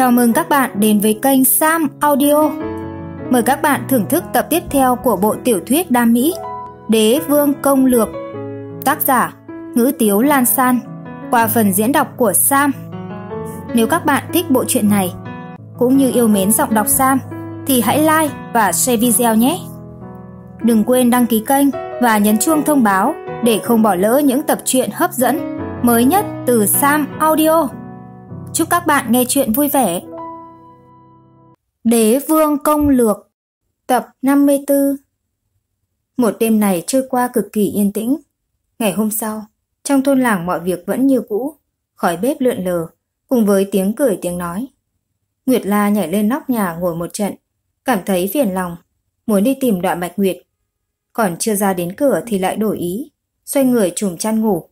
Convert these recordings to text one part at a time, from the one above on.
Chào mừng các bạn đến với kênh Sam Audio. Mời các bạn thưởng thức tập tiếp theo của bộ tiểu thuyết đam mỹ Đế Vương Công Lược. Tác giả: Ngữ Tiếu Lan San. Qua phần diễn đọc của Sam. Nếu các bạn thích bộ truyện này cũng như yêu mến giọng đọc Sam thì hãy like và share video nhé. Đừng quên đăng ký kênh và nhấn chuông thông báo để không bỏ lỡ những tập truyện hấp dẫn mới nhất từ Sam Audio. Chúc các bạn nghe chuyện vui vẻ. Đế vương công lược Tập 54 Một đêm này trôi qua cực kỳ yên tĩnh. Ngày hôm sau, trong thôn làng mọi việc vẫn như cũ, khỏi bếp lượn lờ, cùng với tiếng cười tiếng nói. Nguyệt La nhảy lên nóc nhà ngồi một trận, cảm thấy phiền lòng, muốn đi tìm đoạn bạch Nguyệt. Còn chưa ra đến cửa thì lại đổi ý, xoay người chùm chăn ngủ,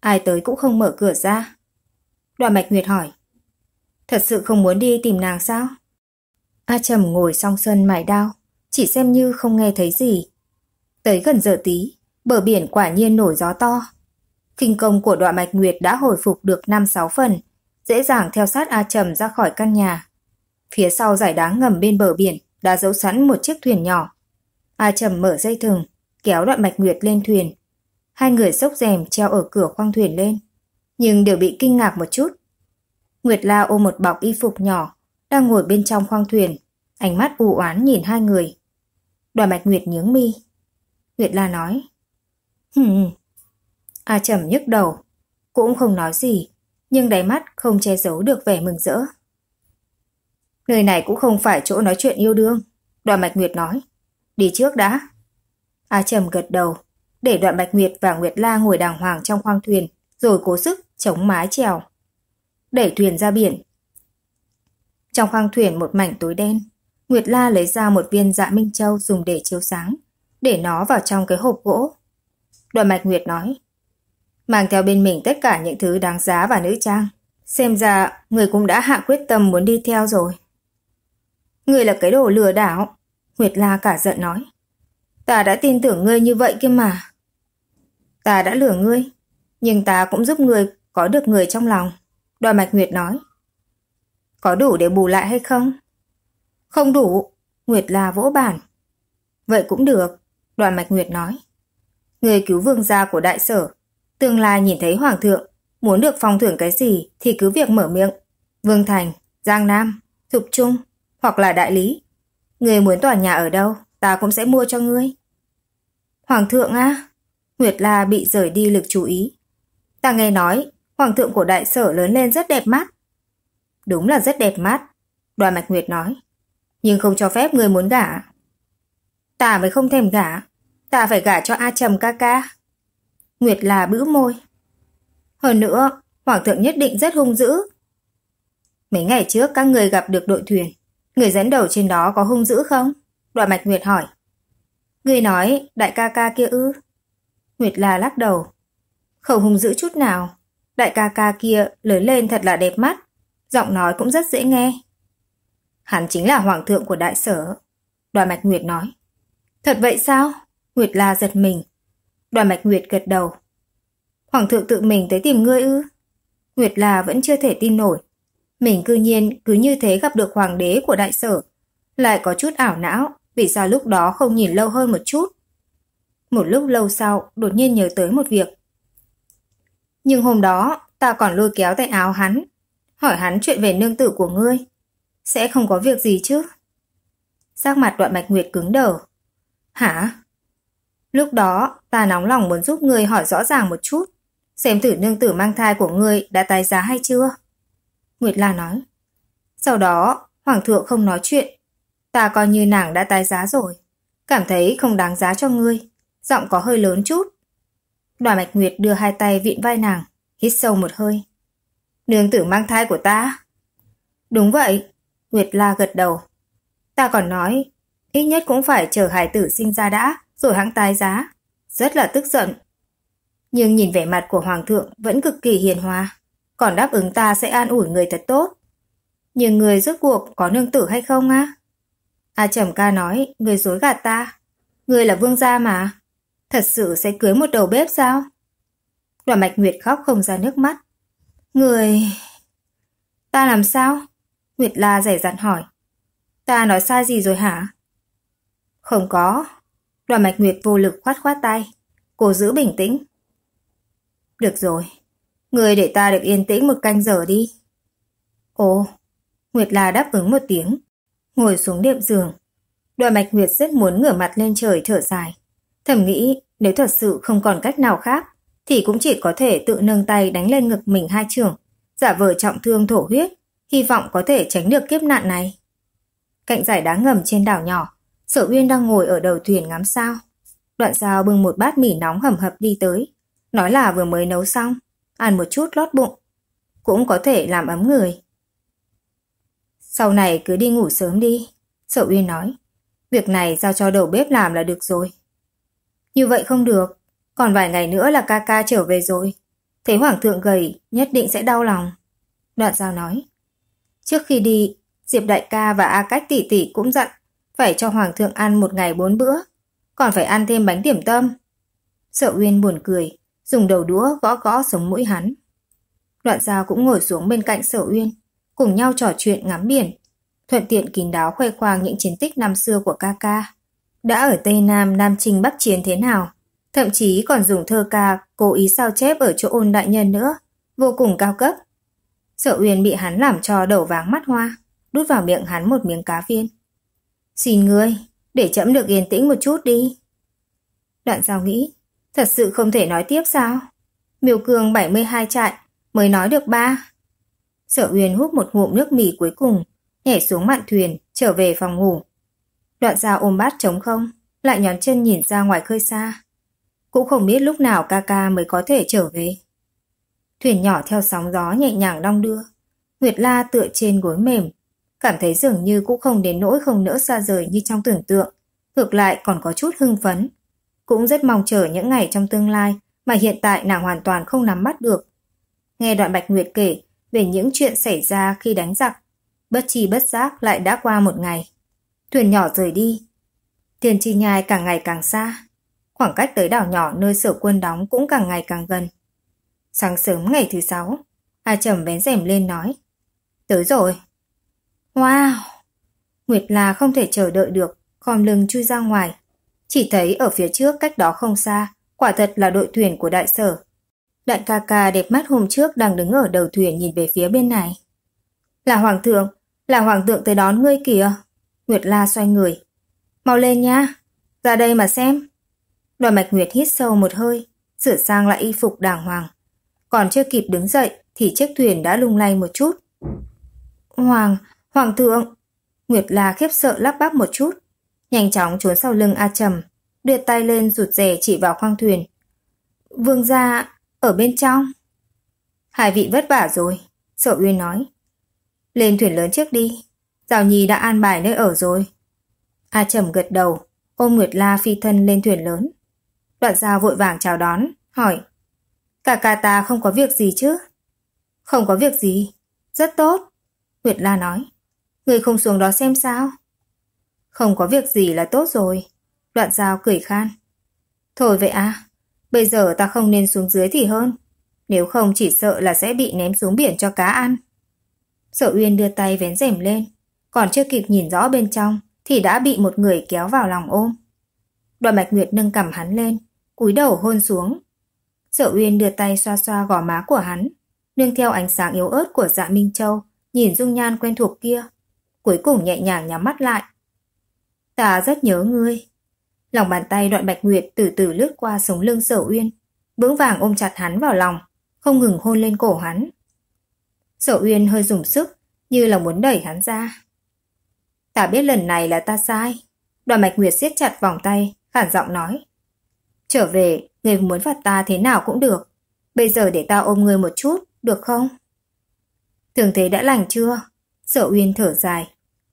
ai tới cũng không mở cửa ra. Đoạn Bạch Nguyệt hỏi, Thật sự không muốn đi tìm nàng sao? A Trầm ngồi song sân mải đao, chỉ xem như không nghe thấy gì. Tới gần giờ tí, bờ biển quả nhiên nổi gió to. Kinh công của đoạn mạch nguyệt đã hồi phục được 5-6 phần, dễ dàng theo sát A Trầm ra khỏi căn nhà. Phía sau giải đá ngầm bên bờ biển đã giấu sẵn một chiếc thuyền nhỏ. A Trầm mở dây thừng, kéo đoạn mạch nguyệt lên thuyền. Hai người xốc rèm treo ở cửa khoang thuyền lên, nhưng đều bị kinh ngạc một chút Nguyệt La ôm một bọc y phục nhỏ, đang ngồi bên trong khoang thuyền, ánh mắt u oán nhìn hai người. Đoàn Bạch Nguyệt nhướng mi. Nguyệt La nói, Hừm. A à Trầm nhức đầu, cũng không nói gì, nhưng đáy mắt không che giấu được vẻ mừng rỡ. Nơi này cũng không phải chỗ nói chuyện yêu đương, Đoàn Bạch Nguyệt nói. Đi trước đã. A à Trầm gật đầu, để Đoạn Bạch Nguyệt và Nguyệt La ngồi đàng hoàng trong khoang thuyền, rồi cố sức chống mái trèo đẩy thuyền ra biển. Trong khoang thuyền một mảnh tối đen, Nguyệt La lấy ra một viên dạ minh châu dùng để chiếu sáng, để nó vào trong cái hộp gỗ. Đoàn mạch Nguyệt nói, mang theo bên mình tất cả những thứ đáng giá và nữ trang. Xem ra người cũng đã hạ quyết tâm muốn đi theo rồi. Người là cái đồ lừa đảo, Nguyệt La cả giận nói. Ta đã tin tưởng ngươi như vậy kia mà. Ta đã lừa ngươi, nhưng ta cũng giúp ngươi có được người trong lòng. Đoàn Mạch Nguyệt nói. Có đủ để bù lại hay không? Không đủ, Nguyệt là vỗ bản. Vậy cũng được, Đoàn Mạch Nguyệt nói. Người cứu vương gia của đại sở, tương lai nhìn thấy hoàng thượng, muốn được phong thưởng cái gì thì cứ việc mở miệng. Vương Thành, Giang Nam, Thục Trung, hoặc là đại lý. Người muốn tòa nhà ở đâu, ta cũng sẽ mua cho ngươi. Hoàng thượng á, Nguyệt La bị rời đi lực chú ý. Ta nghe nói Hoàng thượng của đại sở lớn lên rất đẹp mắt. Đúng là rất đẹp mắt, đoàn mạch nguyệt nói. Nhưng không cho phép người muốn gả. Ta mới không thèm gả, ta phải gả cho A Trầm ca ca. Nguyệt là bĩu môi. Hơn nữa, Hoàng thượng nhất định rất hung dữ. Mấy ngày trước các người gặp được đội thuyền, người dẫn đầu trên đó có hung dữ không? Đoàn mạch Nguyệt hỏi. Người nói, đại ca ca kia ư? Nguyệt là lắc đầu. Không hung dữ chút nào, Đại ca ca kia lớn lên thật là đẹp mắt, giọng nói cũng rất dễ nghe. Hắn chính là hoàng thượng của đại sở. Đoàn Mạch Nguyệt nói. Thật vậy sao? Nguyệt La giật mình. Đoàn Mạch Nguyệt gật đầu. Hoàng thượng tự mình tới tìm ngươi ư? Nguyệt La vẫn chưa thể tin nổi. Mình cư nhiên cứ như thế gặp được hoàng đế của đại sở. Lại có chút ảo não vì sao lúc đó không nhìn lâu hơn một chút. Một lúc lâu sau đột nhiên nhớ tới một việc. Nhưng hôm đó, ta còn lôi kéo tay áo hắn, hỏi hắn chuyện về nương tử của ngươi. Sẽ không có việc gì chứ? sắc mặt đoạn mạch nguyệt cứng đờ. Hả? Lúc đó, ta nóng lòng muốn giúp ngươi hỏi rõ ràng một chút, xem thử nương tử mang thai của ngươi đã tài giá hay chưa? Nguyệt La nói. Sau đó, Hoàng thượng không nói chuyện. Ta coi như nàng đã tái giá rồi. Cảm thấy không đáng giá cho ngươi. Giọng có hơi lớn chút. Đoàn mạch Nguyệt đưa hai tay vịn vai nàng, hít sâu một hơi. Nương tử mang thai của ta. Đúng vậy, Nguyệt La gật đầu. Ta còn nói, ít nhất cũng phải chờ hải tử sinh ra đã, rồi hãng tái giá. Rất là tức giận. Nhưng nhìn vẻ mặt của Hoàng thượng vẫn cực kỳ hiền hòa, còn đáp ứng ta sẽ an ủi người thật tốt. Nhưng người rốt cuộc có nương tử hay không á? À? A Trầm Ca nói, người dối gạt ta. Người là vương gia mà. Thật sự sẽ cưới một đầu bếp sao? Đoàn Mạch Nguyệt khóc không ra nước mắt. Người... Ta làm sao? Nguyệt La rẻ dặn hỏi. Ta nói sai gì rồi hả? Không có. Đoàn Mạch Nguyệt vô lực khoát khoát tay. Cô giữ bình tĩnh. Được rồi. Người để ta được yên tĩnh một canh giờ đi. Ồ, Nguyệt La đáp ứng một tiếng. Ngồi xuống đệm giường. Đoàn Mạch Nguyệt rất muốn ngửa mặt lên trời thở dài. Thầm nghĩ nếu thật sự không còn cách nào khác thì cũng chỉ có thể tự nâng tay đánh lên ngực mình hai trường, giả vờ trọng thương thổ huyết, hy vọng có thể tránh được kiếp nạn này. Cạnh giải đá ngầm trên đảo nhỏ, Sở Uyên đang ngồi ở đầu thuyền ngắm sao. Đoạn sao bưng một bát mì nóng hầm hập đi tới, nói là vừa mới nấu xong, ăn một chút lót bụng, cũng có thể làm ấm người. Sau này cứ đi ngủ sớm đi, Sở Uyên nói. Việc này giao cho đầu bếp làm là được rồi. Như vậy không được, còn vài ngày nữa là ca ca trở về rồi. Thấy hoàng thượng gầy, nhất định sẽ đau lòng. Đoạn giao nói. Trước khi đi, Diệp đại ca và A Cách tỷ tỷ cũng dặn phải cho hoàng thượng ăn một ngày bốn bữa, còn phải ăn thêm bánh điểm tâm. Sợ Uyên buồn cười, dùng đầu đũa gõ gõ sống mũi hắn. Đoạn giao cũng ngồi xuống bên cạnh Sở Uyên, cùng nhau trò chuyện ngắm biển, thuận tiện kín đáo khoe khoang những chiến tích năm xưa của ca ca đã ở Tây Nam Nam Trinh Bắc Chiến thế nào, thậm chí còn dùng thơ ca cố ý sao chép ở chỗ ôn đại nhân nữa, vô cùng cao cấp. Sợ Uyên bị hắn làm cho đầu váng mắt hoa, đút vào miệng hắn một miếng cá viên. Xin ngươi, để chậm được yên tĩnh một chút đi. Đoạn giao nghĩ, thật sự không thể nói tiếp sao? Miêu Cương 72 trại, mới nói được ba. sợ Uyên hút một ngụm nước mì cuối cùng, nhảy xuống mạn thuyền, trở về phòng ngủ. Đoạn ra ôm bát trống không, lại nhón chân nhìn ra ngoài khơi xa. Cũng không biết lúc nào ca ca mới có thể trở về. Thuyền nhỏ theo sóng gió nhẹ nhàng đong đưa. Nguyệt La tựa trên gối mềm, cảm thấy dường như cũng không đến nỗi không nỡ xa rời như trong tưởng tượng. Ngược lại còn có chút hưng phấn. Cũng rất mong chờ những ngày trong tương lai mà hiện tại nàng hoàn toàn không nắm bắt được. Nghe đoạn Bạch Nguyệt kể về những chuyện xảy ra khi đánh giặc, bất chi bất giác lại đã qua một ngày. Thuyền nhỏ rời đi. Tiền chi nhai càng ngày càng xa. Khoảng cách tới đảo nhỏ nơi sở quân đóng cũng càng ngày càng gần. Sáng sớm ngày thứ sáu, A Trầm vén rèm lên nói. Tới rồi. Wow! Nguyệt là không thể chờ đợi được, khom lưng chui ra ngoài. Chỉ thấy ở phía trước cách đó không xa, quả thật là đội thuyền của đại sở. Đại ca ca đẹp mắt hôm trước đang đứng ở đầu thuyền nhìn về phía bên này. Là hoàng thượng, là hoàng thượng tới đón ngươi kìa. Nguyệt La xoay người. Mau lên nha, ra đây mà xem. Đoàn mạch Nguyệt hít sâu một hơi, sửa sang lại y phục đàng hoàng. Còn chưa kịp đứng dậy thì chiếc thuyền đã lung lay một chút. Hoàng, Hoàng thượng! Nguyệt La khiếp sợ lắp bắp một chút. Nhanh chóng trốn sau lưng A Trầm, đưa tay lên rụt rè chỉ vào khoang thuyền. Vương gia ở bên trong. Hai vị vất vả rồi, Sở Uyên nói. Lên thuyền lớn trước đi, Giảo Nhi đã an bài nơi ở rồi. A Trầm gật đầu, ôm Nguyệt La phi thân lên thuyền lớn. Đoạn giao vội vàng chào đón, hỏi. Cả ca ta không có việc gì chứ? Không có việc gì. Rất tốt. Nguyệt La nói. Người không xuống đó xem sao? Không có việc gì là tốt rồi. Đoạn giao cười khan. Thôi vậy à, bây giờ ta không nên xuống dưới thì hơn. Nếu không chỉ sợ là sẽ bị ném xuống biển cho cá ăn. Sở Uyên đưa tay vén rèm lên, còn chưa kịp nhìn rõ bên trong thì đã bị một người kéo vào lòng ôm. Đoàn Bạch Nguyệt nâng cầm hắn lên, cúi đầu hôn xuống. Sở Uyên đưa tay xoa xoa gò má của hắn, nương theo ánh sáng yếu ớt của dạ Minh Châu, nhìn dung nhan quen thuộc kia, cuối cùng nhẹ nhàng nhắm mắt lại. Ta rất nhớ ngươi. Lòng bàn tay đoạn Bạch Nguyệt từ từ lướt qua sống lưng Sở Uyên, vững vàng ôm chặt hắn vào lòng, không ngừng hôn lên cổ hắn. Sở Uyên hơi dùng sức, như là muốn đẩy hắn ra. Ta biết lần này là ta sai. Đoàn mạch nguyệt siết chặt vòng tay, khản giọng nói. Trở về, người muốn phạt ta thế nào cũng được. Bây giờ để ta ôm người một chút, được không? Thường thế đã lành chưa? Sở Uyên thở dài,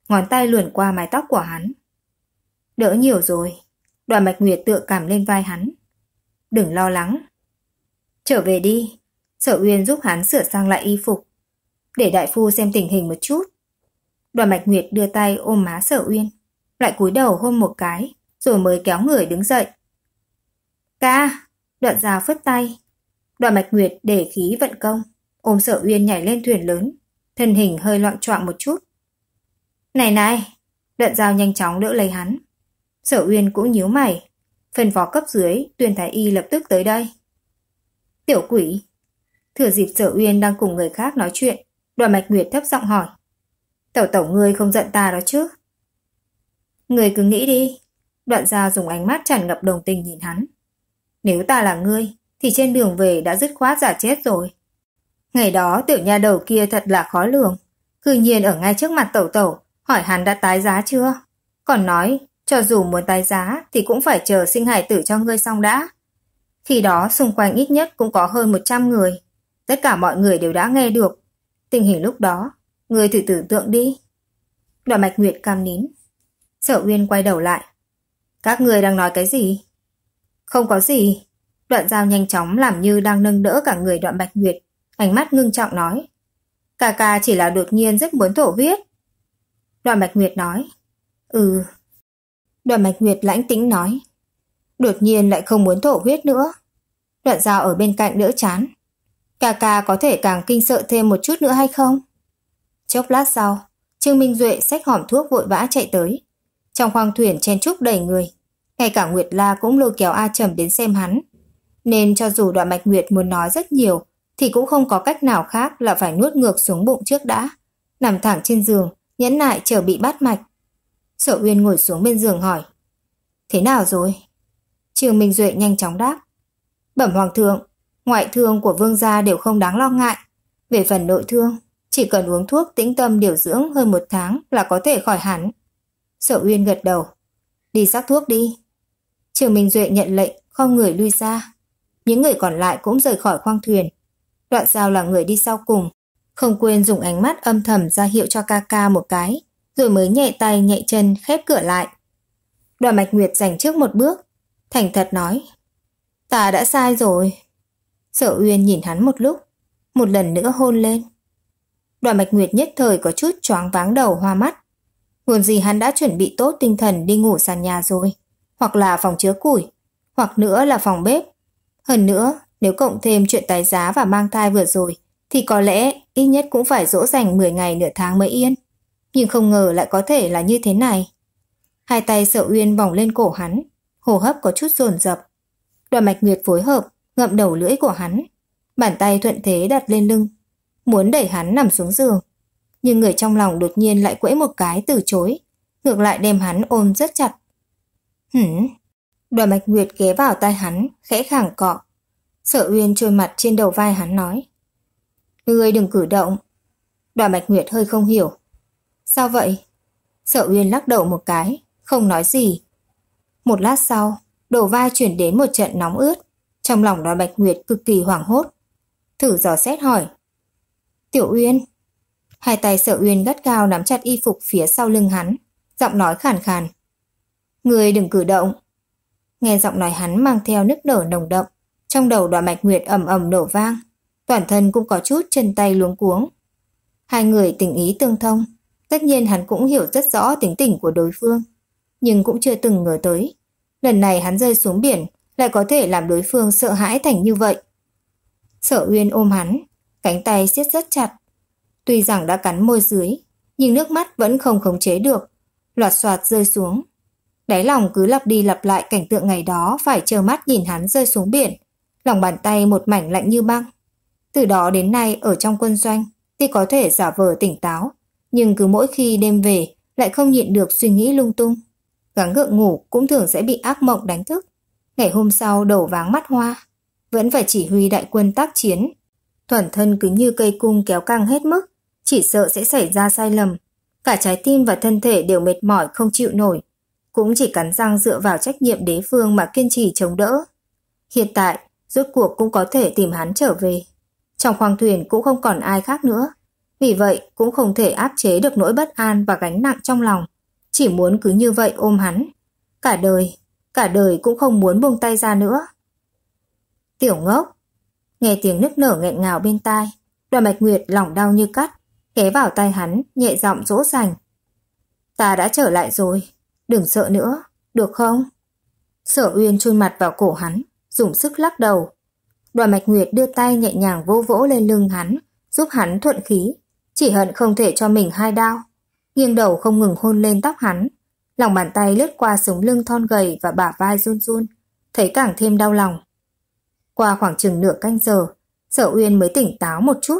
ngón tay luồn qua mái tóc của hắn. Đỡ nhiều rồi. Đoàn mạch nguyệt tựa cảm lên vai hắn. Đừng lo lắng. Trở về đi. Sở Uyên giúp hắn sửa sang lại y phục. Để đại phu xem tình hình một chút. Đoàn Bạch Nguyệt đưa tay ôm má Sở Uyên, lại cúi đầu hôn một cái, rồi mới kéo người đứng dậy. Ca, đoạn ra phất tay. Đoàn Bạch Nguyệt để khí vận công, ôm Sở Uyên nhảy lên thuyền lớn, thân hình hơi loạn choạng một chút. Này này, đoạn giao nhanh chóng đỡ lấy hắn. Sở Uyên cũng nhíu mày, phần phó cấp dưới tuyên thái y lập tức tới đây. Tiểu quỷ, thừa dịp Sở Uyên đang cùng người khác nói chuyện, đoàn mạch Nguyệt thấp giọng hỏi. Tẩu tẩu ngươi không giận ta đó chứ. Ngươi cứ nghĩ đi. Đoạn gia dùng ánh mắt tràn ngập đồng tình nhìn hắn. Nếu ta là ngươi, thì trên đường về đã dứt khoát giả chết rồi. Ngày đó tiểu nha đầu kia thật là khó lường. cứ nhiên ở ngay trước mặt tẩu tẩu, hỏi hắn đã tái giá chưa? Còn nói, cho dù muốn tái giá thì cũng phải chờ sinh hải tử cho ngươi xong đã. Khi đó xung quanh ít nhất cũng có hơn 100 người. Tất cả mọi người đều đã nghe được. Tình hình lúc đó Người thử tưởng tượng đi. Đoạn mạch nguyệt cam nín. Sở Uyên quay đầu lại. Các người đang nói cái gì? Không có gì. Đoạn giao nhanh chóng làm như đang nâng đỡ cả người đoạn bạch nguyệt. Ánh mắt ngưng trọng nói. Cà ca chỉ là đột nhiên rất muốn thổ huyết. Đoạn bạch nguyệt nói. Ừ. Đoạn bạch nguyệt lãnh tĩnh nói. Đột nhiên lại không muốn thổ huyết nữa. Đoạn giao ở bên cạnh đỡ chán. Cà ca có thể càng kinh sợ thêm một chút nữa hay không? Chốc lát sau, Trương Minh Duệ xách hòm thuốc vội vã chạy tới. Trong khoang thuyền chen chúc đầy người, ngay cả Nguyệt La cũng lôi kéo A Trầm đến xem hắn. Nên cho dù đoạn mạch Nguyệt muốn nói rất nhiều, thì cũng không có cách nào khác là phải nuốt ngược xuống bụng trước đã. Nằm thẳng trên giường, nhẫn nại chờ bị bắt mạch. Sở Uyên ngồi xuống bên giường hỏi. Thế nào rồi? Trương Minh Duệ nhanh chóng đáp. Bẩm Hoàng thượng, ngoại thương của vương gia đều không đáng lo ngại. Về phần nội thương, chỉ cần uống thuốc tĩnh tâm điều dưỡng hơn một tháng là có thể khỏi hẳn. Sở Uyên gật đầu. Đi sắc thuốc đi. Trường Minh Duệ nhận lệnh, không người lui ra. Những người còn lại cũng rời khỏi khoang thuyền. Đoạn giao là người đi sau cùng. Không quên dùng ánh mắt âm thầm ra hiệu cho ca ca một cái, rồi mới nhẹ tay nhẹ chân khép cửa lại. Đoàn Mạch Nguyệt giành trước một bước, thành thật nói. Ta đã sai rồi. Sở Uyên nhìn hắn một lúc, một lần nữa hôn lên. Đoàn Bạch Nguyệt nhất thời có chút choáng váng đầu hoa mắt. Nguồn gì hắn đã chuẩn bị tốt tinh thần đi ngủ sàn nhà rồi, hoặc là phòng chứa củi, hoặc nữa là phòng bếp. Hơn nữa, nếu cộng thêm chuyện tái giá và mang thai vừa rồi, thì có lẽ ít nhất cũng phải dỗ dành 10 ngày nửa tháng mới yên. Nhưng không ngờ lại có thể là như thế này. Hai tay sợ uyên vòng lên cổ hắn, hô hấp có chút dồn dập. Đoàn mạch nguyệt phối hợp, ngậm đầu lưỡi của hắn. Bàn tay thuận thế đặt lên lưng, muốn đẩy hắn nằm xuống giường. Nhưng người trong lòng đột nhiên lại quẫy một cái từ chối, ngược lại đem hắn ôm rất chặt. Hửm, đoàn mạch nguyệt ghé vào tai hắn, khẽ khẳng cọ. Sợ uyên trôi mặt trên đầu vai hắn nói. Ngươi đừng cử động. Đoàn mạch nguyệt hơi không hiểu. Sao vậy? Sợ uyên lắc đầu một cái, không nói gì. Một lát sau, đầu vai chuyển đến một trận nóng ướt. Trong lòng đoàn bạch nguyệt cực kỳ hoảng hốt. Thử dò xét hỏi. Tiểu Uyên. Hai tay sợ Uyên gắt cao nắm chặt y phục phía sau lưng hắn, giọng nói khàn khàn. Người đừng cử động. Nghe giọng nói hắn mang theo nức nở nồng đậm, trong đầu đoạn mạch nguyệt ầm ầm nổ vang, toàn thân cũng có chút chân tay luống cuống. Hai người tình ý tương thông, tất nhiên hắn cũng hiểu rất rõ tính tình của đối phương, nhưng cũng chưa từng ngờ tới. Lần này hắn rơi xuống biển lại có thể làm đối phương sợ hãi thành như vậy. Sợ Uyên ôm hắn, cánh tay siết rất chặt. Tuy rằng đã cắn môi dưới, nhưng nước mắt vẫn không khống chế được, loạt soạt rơi xuống. Đáy lòng cứ lặp đi lặp lại cảnh tượng ngày đó phải chờ mắt nhìn hắn rơi xuống biển, lòng bàn tay một mảnh lạnh như băng. Từ đó đến nay ở trong quân doanh, thì có thể giả vờ tỉnh táo, nhưng cứ mỗi khi đêm về lại không nhịn được suy nghĩ lung tung. Gắng gượng ngủ cũng thường sẽ bị ác mộng đánh thức. Ngày hôm sau đầu váng mắt hoa, vẫn phải chỉ huy đại quân tác chiến Thuẩn thân cứ như cây cung kéo căng hết mức, chỉ sợ sẽ xảy ra sai lầm. Cả trái tim và thân thể đều mệt mỏi không chịu nổi. Cũng chỉ cắn răng dựa vào trách nhiệm đế phương mà kiên trì chống đỡ. Hiện tại, rốt cuộc cũng có thể tìm hắn trở về. Trong khoang thuyền cũng không còn ai khác nữa. Vì vậy, cũng không thể áp chế được nỗi bất an và gánh nặng trong lòng. Chỉ muốn cứ như vậy ôm hắn. Cả đời, cả đời cũng không muốn buông tay ra nữa. Tiểu ngốc, Nghe tiếng nức nở nghẹn ngào bên tai, đoàn Bạch Nguyệt lòng đau như cắt, ghé vào tai hắn, nhẹ giọng dỗ dành. Ta đã trở lại rồi, đừng sợ nữa, được không? Sở Uyên chôn mặt vào cổ hắn, dùng sức lắc đầu. Đoàn Bạch Nguyệt đưa tay nhẹ nhàng vỗ vỗ lên lưng hắn, giúp hắn thuận khí, chỉ hận không thể cho mình hai đao. Nghiêng đầu không ngừng hôn lên tóc hắn, lòng bàn tay lướt qua sống lưng thon gầy và bả vai run run, thấy càng thêm đau lòng. Qua khoảng chừng nửa canh giờ, Sở Uyên mới tỉnh táo một chút,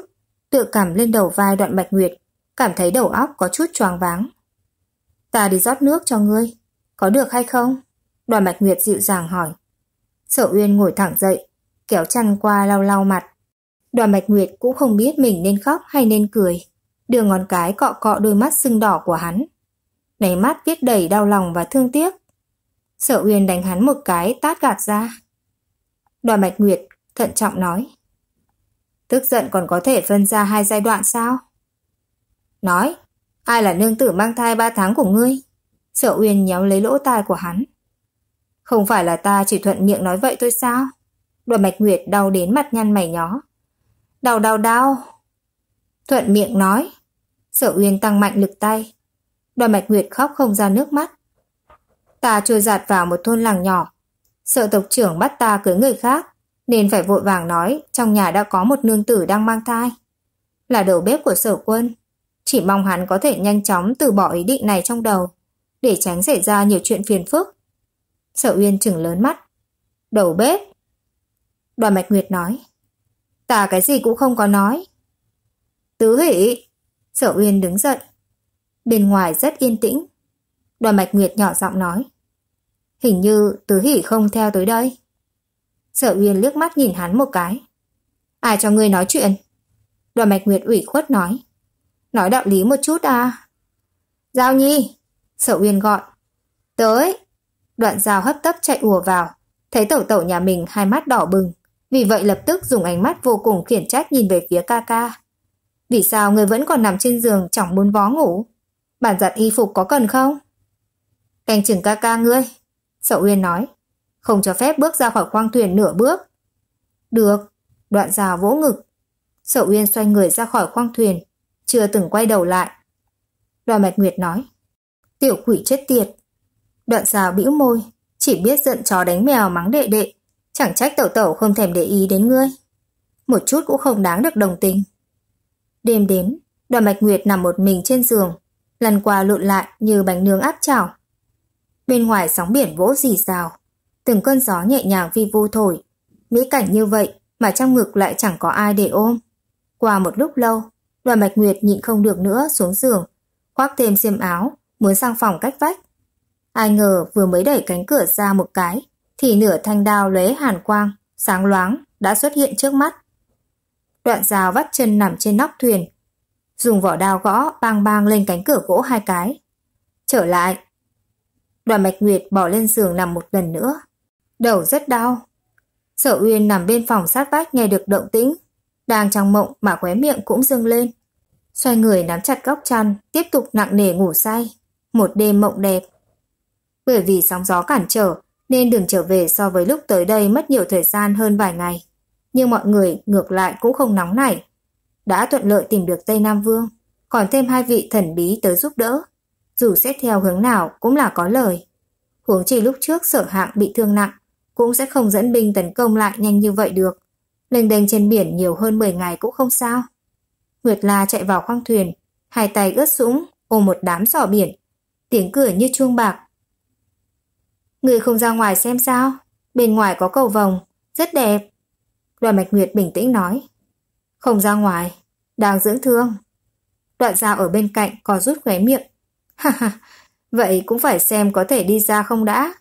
tự cảm lên đầu vai đoạn bạch nguyệt, cảm thấy đầu óc có chút choáng váng. Ta đi rót nước cho ngươi, có được hay không? Đoàn bạch nguyệt dịu dàng hỏi. Sở Uyên ngồi thẳng dậy, kéo chăn qua lau lau mặt. Đoàn bạch nguyệt cũng không biết mình nên khóc hay nên cười, đưa ngón cái cọ cọ đôi mắt sưng đỏ của hắn. Nấy mắt viết đầy đau lòng và thương tiếc. Sở Uyên đánh hắn một cái tát gạt ra. Đoàn Bạch Nguyệt thận trọng nói. Tức giận còn có thể phân ra hai giai đoạn sao? Nói, ai là nương tử mang thai ba tháng của ngươi? Sở Uyên nhéo lấy lỗ tai của hắn. Không phải là ta chỉ thuận miệng nói vậy thôi sao? Đoàn Bạch Nguyệt đau đến mặt nhăn mày nhó. Đau đau đau. Thuận miệng nói. Sở Uyên tăng mạnh lực tay. Đoàn Bạch Nguyệt khóc không ra nước mắt. Ta chưa dạt vào một thôn làng nhỏ Sợ tộc trưởng bắt ta cưới người khác, nên phải vội vàng nói trong nhà đã có một nương tử đang mang thai. Là đầu bếp của sở quân, chỉ mong hắn có thể nhanh chóng từ bỏ ý định này trong đầu, để tránh xảy ra nhiều chuyện phiền phức. Sở Uyên chừng lớn mắt. Đầu bếp. Đoàn Mạch Nguyệt nói. Ta cái gì cũng không có nói. Tứ hỷ. Sở Uyên đứng dậy. Bên ngoài rất yên tĩnh. Đoàn Mạch Nguyệt nhỏ giọng nói. Hình như tứ hỉ không theo tới đây. Sở Uyên liếc mắt nhìn hắn một cái. Ai cho ngươi nói chuyện? Đoàn Mạch Nguyệt ủy khuất nói. Nói đạo lý một chút à. Giao Nhi. Sở Uyên gọi. Tới. Đoạn Giao hấp tấp chạy ùa vào. Thấy tẩu tẩu nhà mình hai mắt đỏ bừng. Vì vậy lập tức dùng ánh mắt vô cùng khiển trách nhìn về phía ca ca. Vì sao người vẫn còn nằm trên giường chẳng muốn vó ngủ? Bản giặt y phục có cần không? Canh chừng ca ca ngươi, Sở Uyên nói, không cho phép bước ra khỏi khoang thuyền nửa bước. Được, đoạn rào vỗ ngực. Sở Uyên xoay người ra khỏi khoang thuyền, chưa từng quay đầu lại. Đoàn Mạch Nguyệt nói, tiểu quỷ chết tiệt. Đoạn rào bĩu môi, chỉ biết giận chó đánh mèo mắng đệ đệ, chẳng trách tẩu tẩu không thèm để ý đến ngươi. Một chút cũng không đáng được đồng tình. Đêm đến, đoàn Mạch Nguyệt nằm một mình trên giường, lần qua lộn lại như bánh nướng áp chảo. Bên ngoài sóng biển vỗ rì rào, từng cơn gió nhẹ nhàng vi vu thổi. Mỹ cảnh như vậy mà trong ngực lại chẳng có ai để ôm. Qua một lúc lâu, đoàn Bạch Nguyệt nhịn không được nữa xuống giường, khoác thêm xiêm áo, muốn sang phòng cách vách. Ai ngờ vừa mới đẩy cánh cửa ra một cái, thì nửa thanh đao lóe hàn quang, sáng loáng, đã xuất hiện trước mắt. Đoạn rào vắt chân nằm trên nóc thuyền, dùng vỏ đao gõ bang bang lên cánh cửa gỗ hai cái. Trở lại, Đoàn Bạch Nguyệt bỏ lên giường nằm một lần nữa. Đầu rất đau. Sở Uyên nằm bên phòng sát vách nghe được động tĩnh. Đang trong mộng mà khóe miệng cũng dưng lên. Xoay người nắm chặt góc chăn, tiếp tục nặng nề ngủ say. Một đêm mộng đẹp. Bởi vì sóng gió cản trở, nên đường trở về so với lúc tới đây mất nhiều thời gian hơn vài ngày. Nhưng mọi người ngược lại cũng không nóng nảy. Đã thuận lợi tìm được Tây Nam Vương, còn thêm hai vị thần bí tới giúp đỡ dù xét theo hướng nào cũng là có lời. Huống chi lúc trước sở hạng bị thương nặng, cũng sẽ không dẫn binh tấn công lại nhanh như vậy được. Lênh đênh trên biển nhiều hơn 10 ngày cũng không sao. Nguyệt La chạy vào khoang thuyền, hai tay ướt sũng, ôm một đám sỏ biển, tiếng cửa như chuông bạc. Người không ra ngoài xem sao, bên ngoài có cầu vồng, rất đẹp. Đoàn Mạch Nguyệt bình tĩnh nói. Không ra ngoài, đang dưỡng thương. Đoạn dao ở bên cạnh có rút khóe miệng, Ha ha, vậy cũng phải xem có thể đi ra không đã.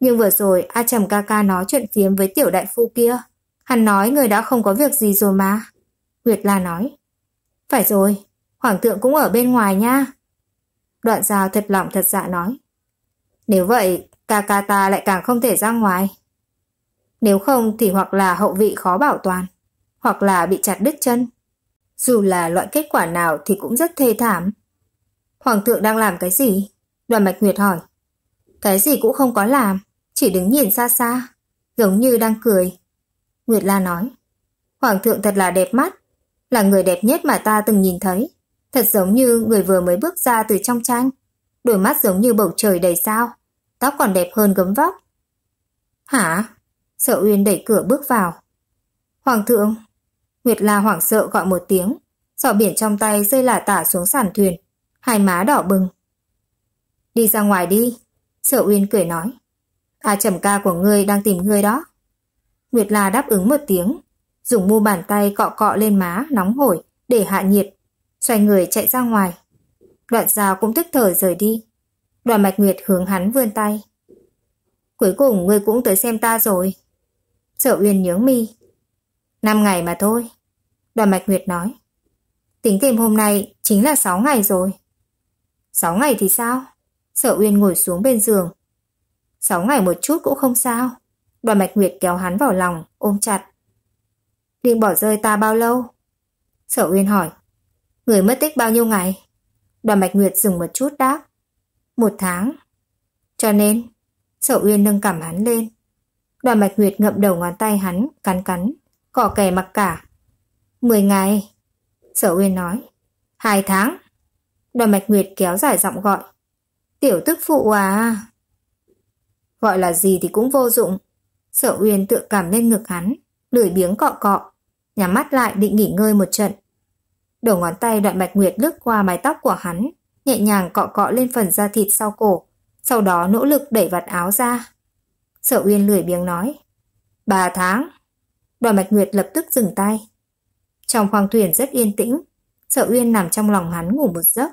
Nhưng vừa rồi A Trầm ca ca nói chuyện phiếm với tiểu đại phu kia. Hắn nói người đã không có việc gì rồi mà. Nguyệt La nói. Phải rồi, Hoàng thượng cũng ở bên ngoài nha. Đoạn giao thật lòng thật dạ nói. Nếu vậy, ca ca ta lại càng không thể ra ngoài. Nếu không thì hoặc là hậu vị khó bảo toàn, hoặc là bị chặt đứt chân. Dù là loại kết quả nào thì cũng rất thê thảm. Hoàng thượng đang làm cái gì? Đoàn Mạch Nguyệt hỏi. Cái gì cũng không có làm, chỉ đứng nhìn xa xa, giống như đang cười. Nguyệt La nói. Hoàng thượng thật là đẹp mắt, là người đẹp nhất mà ta từng nhìn thấy. Thật giống như người vừa mới bước ra từ trong tranh. Đôi mắt giống như bầu trời đầy sao, tóc còn đẹp hơn gấm vóc. Hả? Sợ Uyên đẩy cửa bước vào. Hoàng thượng! Nguyệt La hoảng sợ gọi một tiếng, giỏ biển trong tay rơi lả tả xuống sàn thuyền hai má đỏ bừng. Đi ra ngoài đi, Sở Uyên cười nói. À trầm ca của ngươi đang tìm ngươi đó. Nguyệt La đáp ứng một tiếng, dùng mu bàn tay cọ cọ lên má nóng hổi để hạ nhiệt, xoay người chạy ra ngoài. Đoạn dao cũng tức thở rời đi. Đoàn mạch Nguyệt hướng hắn vươn tay. Cuối cùng ngươi cũng tới xem ta rồi. Sở Uyên nhướng mi. Năm ngày mà thôi. Đoàn mạch Nguyệt nói. Tính thêm hôm nay chính là sáu ngày rồi sáu ngày thì sao? Sở Uyên ngồi xuống bên giường. sáu ngày một chút cũng không sao. Đoàn Mạch Nguyệt kéo hắn vào lòng, ôm chặt. Định bỏ rơi ta bao lâu? Sở Uyên hỏi. Người mất tích bao nhiêu ngày? Đoàn Mạch Nguyệt dừng một chút đáp. Một tháng. Cho nên, Sở Uyên nâng cảm hắn lên. Đoàn Mạch Nguyệt ngậm đầu ngón tay hắn, cắn cắn, cỏ kè mặc cả. Mười ngày. Sở Uyên nói. Hai tháng. Đoàn mạch Nguyệt kéo dài giọng gọi. Tiểu tức phụ à! Gọi là gì thì cũng vô dụng. Sở Uyên tự cảm lên ngực hắn, lười biếng cọ cọ, nhắm mắt lại định nghỉ ngơi một trận. Đầu ngón tay đoạn mạch Nguyệt lướt qua mái tóc của hắn, nhẹ nhàng cọ cọ lên phần da thịt sau cổ, sau đó nỗ lực đẩy vạt áo ra. Sở Uyên lười biếng nói. Ba tháng. Đoàn mạch Nguyệt lập tức dừng tay. Trong khoang thuyền rất yên tĩnh, Sở Uyên nằm trong lòng hắn ngủ một giấc.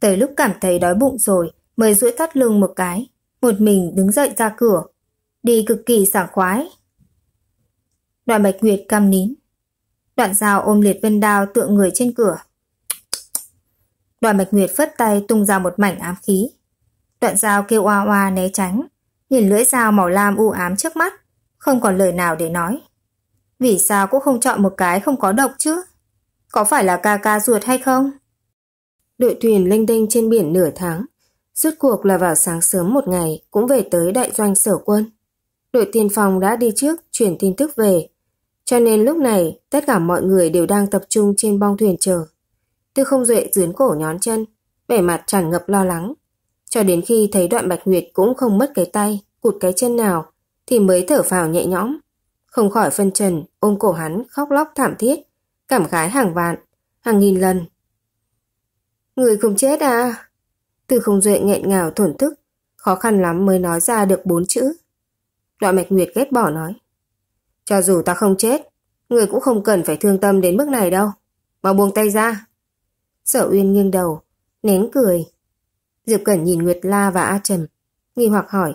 Tới lúc cảm thấy đói bụng rồi mới duỗi thắt lưng một cái, một mình đứng dậy ra cửa. Đi cực kỳ sảng khoái. Đoạn Bạch Nguyệt cam nín. Đoạn dao ôm liệt vân đao tượng người trên cửa. Đoạn Bạch Nguyệt phất tay tung ra một mảnh ám khí. Đoạn dao kêu oa oa né tránh, nhìn lưỡi dao màu lam u ám trước mắt, không còn lời nào để nói. Vì sao cũng không chọn một cái không có độc chứ? Có phải là ca ca ruột hay không? đội thuyền lênh đênh trên biển nửa tháng. Rốt cuộc là vào sáng sớm một ngày cũng về tới đại doanh sở quân. Đội tiên phòng đã đi trước chuyển tin tức về. Cho nên lúc này tất cả mọi người đều đang tập trung trên bong thuyền chờ. Tư không duệ dướn cổ nhón chân, vẻ mặt tràn ngập lo lắng. Cho đến khi thấy đoạn bạch nguyệt cũng không mất cái tay, cụt cái chân nào, thì mới thở phào nhẹ nhõm. Không khỏi phân trần, ôm cổ hắn khóc lóc thảm thiết, cảm khái hàng vạn, hàng nghìn lần Người không chết à? Từ không duệ nghẹn ngào thổn thức, khó khăn lắm mới nói ra được bốn chữ. Đoạn mạch nguyệt ghét bỏ nói. Cho dù ta không chết, người cũng không cần phải thương tâm đến mức này đâu. Mà buông tay ra. Sở Uyên nghiêng đầu, nén cười. Diệp Cẩn nhìn Nguyệt La và A Trầm, nghi hoặc hỏi.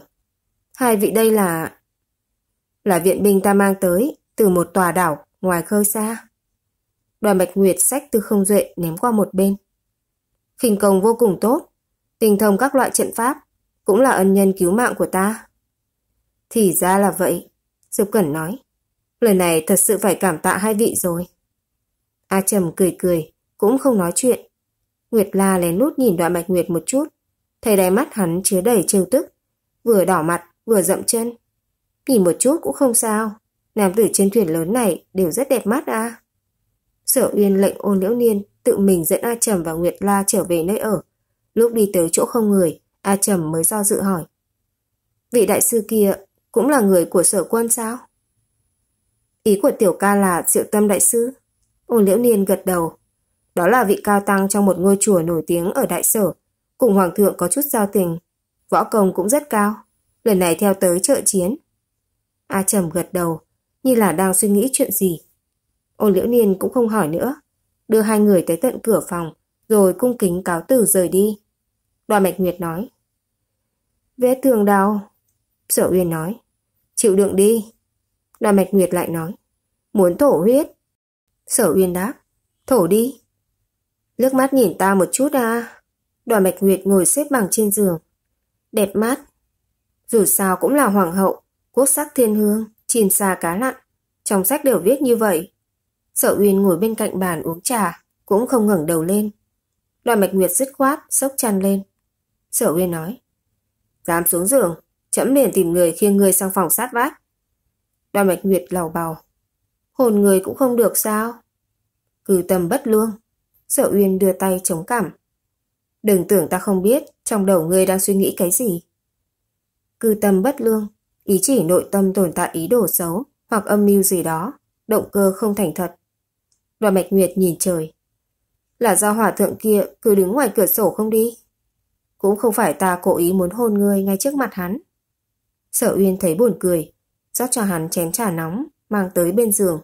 Hai vị đây là... Là viện binh ta mang tới từ một tòa đảo ngoài khơi xa. Đoàn Bạch Nguyệt sách từ không duệ ném qua một bên khinh công vô cùng tốt, tinh thông các loại trận pháp, cũng là ân nhân cứu mạng của ta. Thì ra là vậy, Diệp Cẩn nói. lời này thật sự phải cảm tạ hai vị rồi. A Trầm cười cười, cũng không nói chuyện. Nguyệt La lén lút nhìn đoạn mạch Nguyệt một chút, thấy đáy mắt hắn chứa đầy trêu tức, vừa đỏ mặt vừa dậm chân. Nhìn một chút cũng không sao, nam tử trên thuyền lớn này đều rất đẹp mắt à. Sở Uyên lệnh ôn liễu niên tự mình dẫn A Trầm và Nguyệt La trở về nơi ở. Lúc đi tới chỗ không người, A Trầm mới do dự hỏi. Vị đại sư kia cũng là người của sở quân sao? Ý của tiểu ca là diệu tâm đại sư. Ôn liễu niên gật đầu. Đó là vị cao tăng trong một ngôi chùa nổi tiếng ở đại sở. Cùng hoàng thượng có chút giao tình. Võ công cũng rất cao. Lần này theo tới trợ chiến. A trầm gật đầu. Như là đang suy nghĩ chuyện gì. Ôn liễu niên cũng không hỏi nữa đưa hai người tới tận cửa phòng, rồi cung kính cáo từ rời đi. Đoàn Mạch Nguyệt nói. Vết thương đau. Sở Uyên nói. Chịu đựng đi. Đoàn Mạch Nguyệt lại nói. Muốn thổ huyết. Sở Uyên đáp. Thổ đi. Lước mắt nhìn ta một chút à. Đoàn Mạch Nguyệt ngồi xếp bằng trên giường. Đẹp mắt. Dù sao cũng là hoàng hậu, quốc sắc thiên hương, chìm xa cá lặn. Trong sách đều viết như vậy. Sở Uyên ngồi bên cạnh bàn uống trà, cũng không ngẩng đầu lên. Đoàn Mạch Nguyệt dứt khoát, sốc chăn lên. Sở Uyên nói, dám xuống giường, chấm liền tìm người khiêng người sang phòng sát vách. Đoàn Mạch Nguyệt lầu bầu, hồn người cũng không được sao? Cử tâm bất lương, Sở Uyên đưa tay chống cảm. Đừng tưởng ta không biết trong đầu ngươi đang suy nghĩ cái gì. Cư tâm bất lương, ý chỉ nội tâm tồn tại ý đồ xấu hoặc âm mưu gì đó, động cơ không thành thật. Đoàn mạch Nguyệt nhìn trời. Là do hỏa thượng kia cứ đứng ngoài cửa sổ không đi. Cũng không phải ta cố ý muốn hôn ngươi ngay trước mặt hắn. Sở Uyên thấy buồn cười, rót cho hắn chén trà nóng, mang tới bên giường.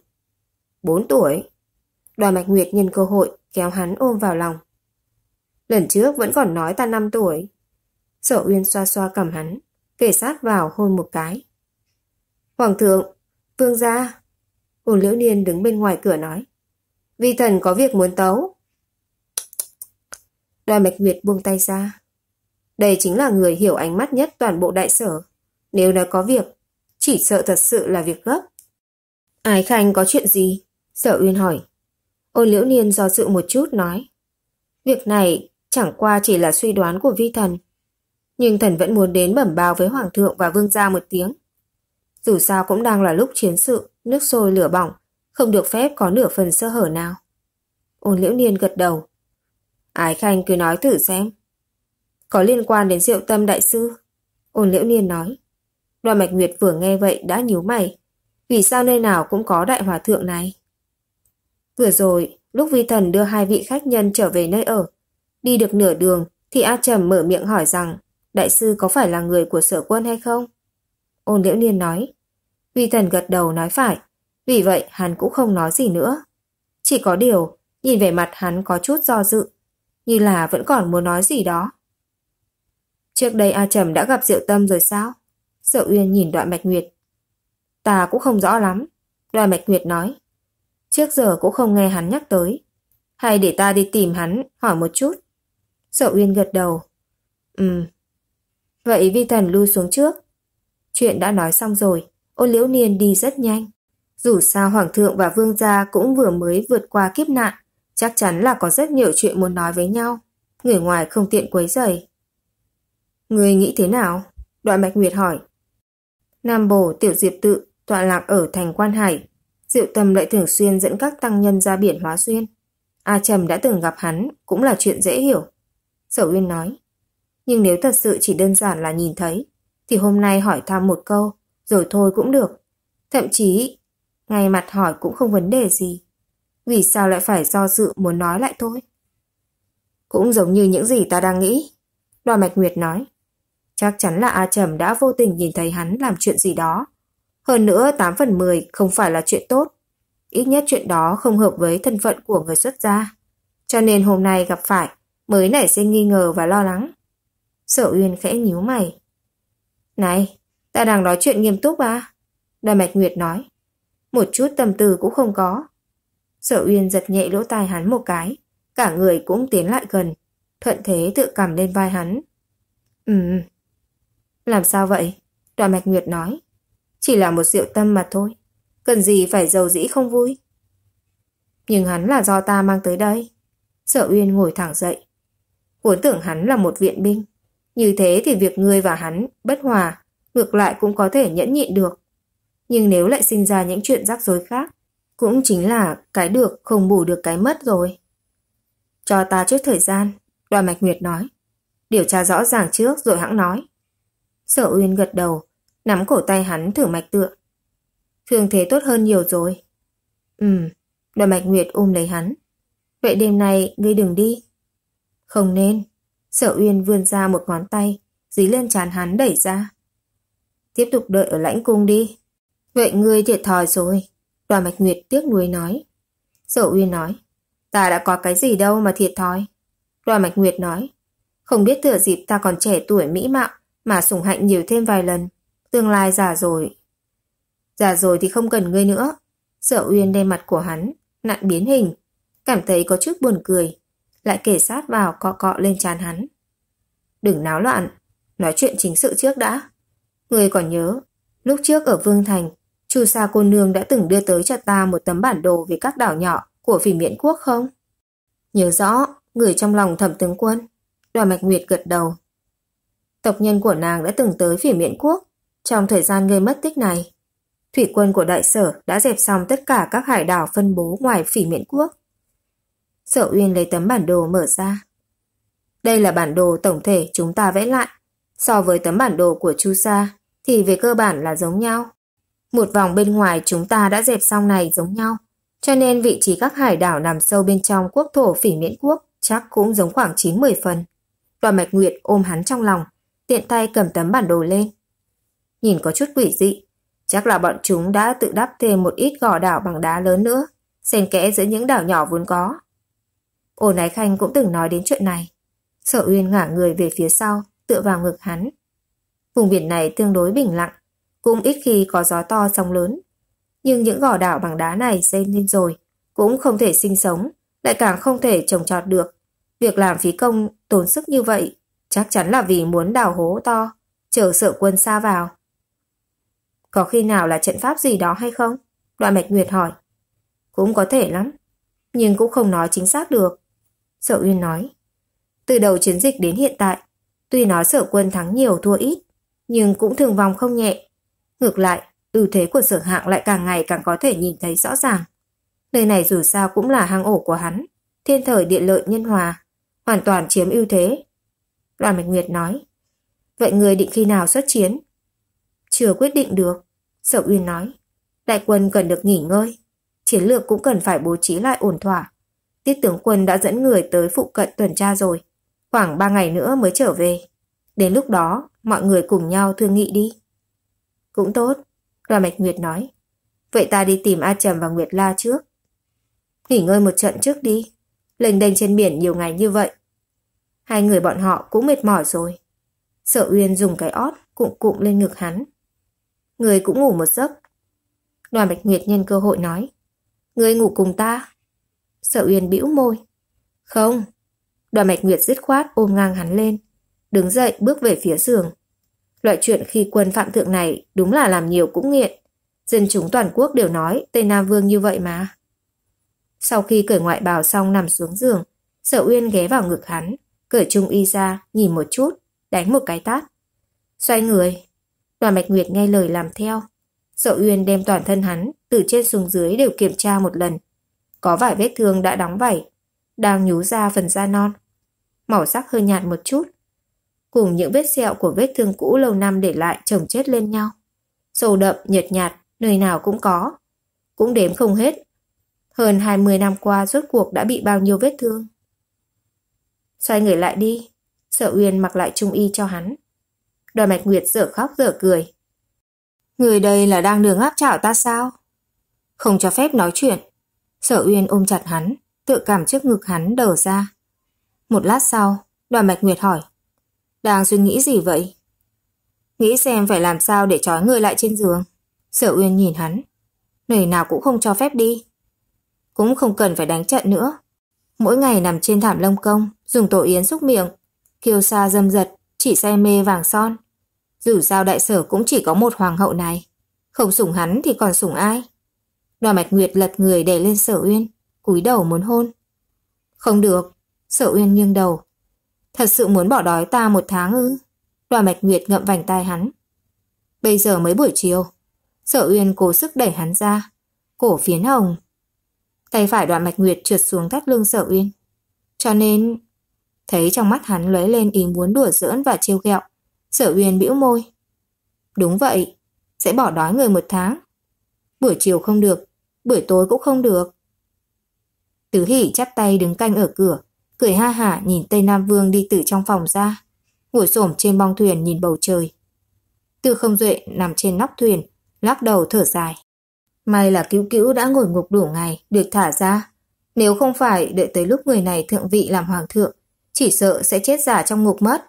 Bốn tuổi. Đoàn mạch Nguyệt nhân cơ hội kéo hắn ôm vào lòng. Lần trước vẫn còn nói ta năm tuổi. Sở Uyên xoa xoa cầm hắn, kể sát vào hôn một cái. Hoàng thượng, vương gia. Ôn liễu niên đứng bên ngoài cửa nói. Vi thần có việc muốn tấu. Đoàn Bạch Nguyệt buông tay ra. Đây chính là người hiểu ánh mắt nhất toàn bộ đại sở. Nếu nó có việc, chỉ sợ thật sự là việc gấp. Ái Khanh có chuyện gì? Sở Uyên hỏi. Ôn Liễu Niên do dự một chút nói. Việc này chẳng qua chỉ là suy đoán của vi thần. Nhưng thần vẫn muốn đến bẩm báo với Hoàng thượng và Vương gia một tiếng. Dù sao cũng đang là lúc chiến sự, nước sôi lửa bỏng, không được phép có nửa phần sơ hở nào. Ôn liễu niên gật đầu. Ái Khanh cứ nói thử xem. Có liên quan đến diệu tâm đại sư. Ôn liễu niên nói. Đoàn mạch nguyệt vừa nghe vậy đã nhíu mày. Vì sao nơi nào cũng có đại hòa thượng này? Vừa rồi, lúc vi thần đưa hai vị khách nhân trở về nơi ở, đi được nửa đường thì A Trầm mở miệng hỏi rằng đại sư có phải là người của sở quân hay không? Ôn liễu niên nói. Vi thần gật đầu nói phải. Vì vậy hắn cũng không nói gì nữa. Chỉ có điều, nhìn về mặt hắn có chút do dự, như là vẫn còn muốn nói gì đó. Trước đây A Trầm đã gặp Diệu Tâm rồi sao? sợ Uyên nhìn đoạn mạch nguyệt. Ta cũng không rõ lắm, đoạn mạch nguyệt nói. Trước giờ cũng không nghe hắn nhắc tới. Hay để ta đi tìm hắn, hỏi một chút. sợ Uyên gật đầu. Ừm. Vậy vi thần lui xuống trước. Chuyện đã nói xong rồi, ô liễu niên đi rất nhanh. Dù sao Hoàng thượng và Vương gia cũng vừa mới vượt qua kiếp nạn, chắc chắn là có rất nhiều chuyện muốn nói với nhau. Người ngoài không tiện quấy rầy. Người nghĩ thế nào? Đoạn Bạch Nguyệt hỏi. Nam Bồ Tiểu Diệp Tự tọa lạc ở thành Quan Hải. Diệu Tâm lại thường xuyên dẫn các tăng nhân ra biển Hóa Xuyên. A Trầm đã từng gặp hắn cũng là chuyện dễ hiểu. Sở Uyên nói. Nhưng nếu thật sự chỉ đơn giản là nhìn thấy, thì hôm nay hỏi thăm một câu, rồi thôi cũng được. Thậm chí ngay mặt hỏi cũng không vấn đề gì. Vì sao lại phải do dự muốn nói lại thôi? Cũng giống như những gì ta đang nghĩ. Đoàn Mạch Nguyệt nói. Chắc chắn là A Trầm đã vô tình nhìn thấy hắn làm chuyện gì đó. Hơn nữa 8 phần 10 không phải là chuyện tốt. Ít nhất chuyện đó không hợp với thân phận của người xuất gia. Cho nên hôm nay gặp phải mới nảy sinh nghi ngờ và lo lắng. Sở Uyên khẽ nhíu mày. Này, ta đang nói chuyện nghiêm túc à? Đoàn Mạch Nguyệt nói một chút tâm tư cũng không có. Sở Uyên giật nhẹ lỗ tai hắn một cái, cả người cũng tiến lại gần, thuận thế tự cầm lên vai hắn. Ừm. Làm sao vậy? Đoạn Mạch Nguyệt nói. Chỉ là một rượu tâm mà thôi, cần gì phải giàu dĩ không vui. Nhưng hắn là do ta mang tới đây. Sở Uyên ngồi thẳng dậy. Vốn tưởng hắn là một viện binh. Như thế thì việc ngươi và hắn bất hòa, ngược lại cũng có thể nhẫn nhịn được nhưng nếu lại sinh ra những chuyện rắc rối khác, cũng chính là cái được không bù được cái mất rồi. Cho ta chút thời gian, đoàn mạch nguyệt nói. Điều tra rõ ràng trước rồi hãng nói. Sở Uyên gật đầu, nắm cổ tay hắn thử mạch tựa. Thương thế tốt hơn nhiều rồi. Ừm, đoàn mạch nguyệt ôm lấy hắn. Vậy đêm nay ngươi đừng đi. Không nên. Sở Uyên vươn ra một ngón tay, dí lên trán hắn đẩy ra. Tiếp tục đợi ở lãnh cung đi. Vậy ngươi thiệt thòi rồi. Đoàn Mạch Nguyệt tiếc nuối nói. Sở Uyên nói. Ta đã có cái gì đâu mà thiệt thòi. Đoàn Mạch Nguyệt nói. Không biết thừa dịp ta còn trẻ tuổi mỹ mạo mà sủng hạnh nhiều thêm vài lần. Tương lai già rồi. Già rồi thì không cần ngươi nữa. Sở Uyên đen mặt của hắn, nặn biến hình. Cảm thấy có chút buồn cười. Lại kể sát vào cọ cọ lên trán hắn. Đừng náo loạn. Nói chuyện chính sự trước đã. Ngươi còn nhớ, lúc trước ở Vương Thành Chu Sa cô nương đã từng đưa tới cho ta một tấm bản đồ về các đảo nhỏ của phỉ miễn quốc không? Nhớ rõ, người trong lòng thẩm tướng quân. Đoàn Mạch Nguyệt gật đầu. Tộc nhân của nàng đã từng tới phỉ miễn quốc trong thời gian gây mất tích này. Thủy quân của đại sở đã dẹp xong tất cả các hải đảo phân bố ngoài phỉ miễn quốc. Sở Uyên lấy tấm bản đồ mở ra. Đây là bản đồ tổng thể chúng ta vẽ lại. So với tấm bản đồ của Chu Sa thì về cơ bản là giống nhau. Một vòng bên ngoài chúng ta đã dẹp xong này giống nhau, cho nên vị trí các hải đảo nằm sâu bên trong quốc thổ phỉ miễn quốc chắc cũng giống khoảng 9-10 phần. Đoàn Mạch Nguyệt ôm hắn trong lòng, tiện tay cầm tấm bản đồ lên. Nhìn có chút quỷ dị, chắc là bọn chúng đã tự đắp thêm một ít gò đảo bằng đá lớn nữa, xen kẽ giữa những đảo nhỏ vốn có. Ổ Nái Khanh cũng từng nói đến chuyện này. Sở Uyên ngả người về phía sau, tựa vào ngực hắn. Vùng biển này tương đối bình lặng, cũng ít khi có gió to sóng lớn. Nhưng những gò đảo bằng đá này xây lên rồi, cũng không thể sinh sống, lại càng không thể trồng trọt được. Việc làm phí công tốn sức như vậy, chắc chắn là vì muốn đào hố to, chờ sợ quân xa vào. Có khi nào là trận pháp gì đó hay không? Đoạn Mạch Nguyệt hỏi. Cũng có thể lắm, nhưng cũng không nói chính xác được. Sở Uyên nói. Từ đầu chiến dịch đến hiện tại, tuy nói sở quân thắng nhiều thua ít, nhưng cũng thường vòng không nhẹ. Ngược lại, ưu thế của sở hạng lại càng ngày càng có thể nhìn thấy rõ ràng. Nơi này dù sao cũng là hang ổ của hắn, thiên thời địa lợi nhân hòa, hoàn toàn chiếm ưu thế. Đoàn Mạch Nguyệt nói, vậy người định khi nào xuất chiến? Chưa quyết định được, Sở Uyên nói, đại quân cần được nghỉ ngơi, chiến lược cũng cần phải bố trí lại ổn thỏa. Tiết tướng quân đã dẫn người tới phụ cận tuần tra rồi, khoảng 3 ngày nữa mới trở về. Đến lúc đó, mọi người cùng nhau thương nghị đi. Cũng tốt, Đoàn Mạch Nguyệt nói. Vậy ta đi tìm A Trầm và Nguyệt La trước. Nghỉ ngơi một trận trước đi. Lênh đênh trên biển nhiều ngày như vậy. Hai người bọn họ cũng mệt mỏi rồi. Sợ Uyên dùng cái ót cụm cụm lên ngực hắn. Người cũng ngủ một giấc. Đoàn Bạch Nguyệt nhân cơ hội nói. Người ngủ cùng ta. Sợ Uyên bĩu môi. Không. Đoàn Bạch Nguyệt dứt khoát ôm ngang hắn lên. Đứng dậy bước về phía giường. Loại chuyện khi quân phạm thượng này đúng là làm nhiều cũng nghiện. Dân chúng toàn quốc đều nói Tây Nam Vương như vậy mà. Sau khi cởi ngoại bào xong nằm xuống giường, Sở Uyên ghé vào ngực hắn, cởi trung y ra, nhìn một chút, đánh một cái tát. Xoay người. Đoàn Mạch Nguyệt nghe lời làm theo. Sở Uyên đem toàn thân hắn, từ trên xuống dưới đều kiểm tra một lần. Có vài vết thương đã đóng vảy, đang nhú ra phần da non. Màu sắc hơi nhạt một chút, cùng những vết sẹo của vết thương cũ lâu năm để lại chồng chết lên nhau. Sâu đậm, nhợt nhạt, nơi nào cũng có. Cũng đếm không hết. Hơn 20 năm qua rốt cuộc đã bị bao nhiêu vết thương. Xoay người lại đi. Sợ Uyên mặc lại trung y cho hắn. Đoàn mạch nguyệt dở khóc dở cười. Người đây là đang đường áp chảo ta sao? Không cho phép nói chuyện. Sở Uyên ôm chặt hắn, tự cảm trước ngực hắn đờ ra. Một lát sau, đoàn mạch nguyệt hỏi. Đang suy nghĩ gì vậy? Nghĩ xem phải làm sao để trói người lại trên giường. Sở Uyên nhìn hắn. Nơi nào cũng không cho phép đi. Cũng không cần phải đánh trận nữa. Mỗi ngày nằm trên thảm lông công, dùng tổ yến xúc miệng. Kiêu sa dâm giật, chỉ say mê vàng son. Dù sao đại sở cũng chỉ có một hoàng hậu này. Không sủng hắn thì còn sủng ai? Đoàn Mạch Nguyệt lật người đè lên sở uyên, cúi đầu muốn hôn. Không được, sở uyên nghiêng đầu, Thật sự muốn bỏ đói ta một tháng ư? Đoàn Bạch Nguyệt ngậm vành tai hắn. Bây giờ mới buổi chiều. Sở Uyên cố sức đẩy hắn ra. Cổ phiến hồng. Tay phải Đoàn Bạch Nguyệt trượt xuống thắt lưng Sở Uyên. Cho nên... Thấy trong mắt hắn lóe lên ý muốn đùa giỡn và trêu ghẹo. Sở Uyên bĩu môi. Đúng vậy. Sẽ bỏ đói người một tháng. Buổi chiều không được. Buổi tối cũng không được. Tứ Hỷ chắp tay đứng canh ở cửa cười ha hả nhìn Tây Nam Vương đi từ trong phòng ra, ngồi xổm trên bong thuyền nhìn bầu trời. Tư không duệ nằm trên nóc thuyền, lắc đầu thở dài. May là cứu cứu đã ngồi ngục đủ ngày, được thả ra. Nếu không phải đợi tới lúc người này thượng vị làm hoàng thượng, chỉ sợ sẽ chết giả trong ngục mất.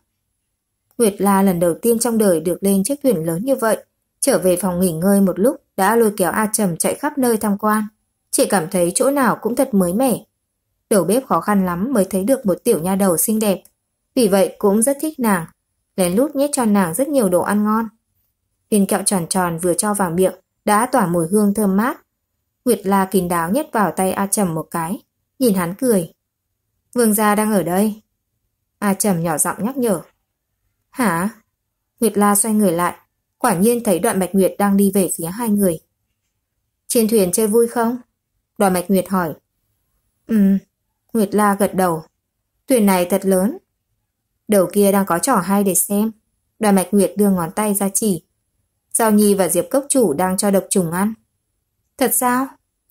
Nguyệt La lần đầu tiên trong đời được lên chiếc thuyền lớn như vậy, trở về phòng nghỉ ngơi một lúc đã lôi kéo A Trầm chạy khắp nơi tham quan. Chỉ cảm thấy chỗ nào cũng thật mới mẻ, đầu bếp khó khăn lắm mới thấy được một tiểu nha đầu xinh đẹp. Vì vậy cũng rất thích nàng, lén lút nhét cho nàng rất nhiều đồ ăn ngon. Viên kẹo tròn tròn vừa cho vào miệng đã tỏa mùi hương thơm mát. Nguyệt La kín đáo nhét vào tay A Trầm một cái, nhìn hắn cười. Vương gia đang ở đây. A Trầm nhỏ giọng nhắc nhở. Hả? Nguyệt La xoay người lại, quả nhiên thấy đoạn Bạch Nguyệt đang đi về phía hai người. Trên thuyền chơi vui không? Đoàn Bạch Nguyệt hỏi. Ừ, Nguyệt La gật đầu. Thuyền này thật lớn. Đầu kia đang có trò hay để xem. Đoàn Mạch Nguyệt đưa ngón tay ra chỉ. Giao Nhi và Diệp Cốc Chủ đang cho độc trùng ăn. Thật sao?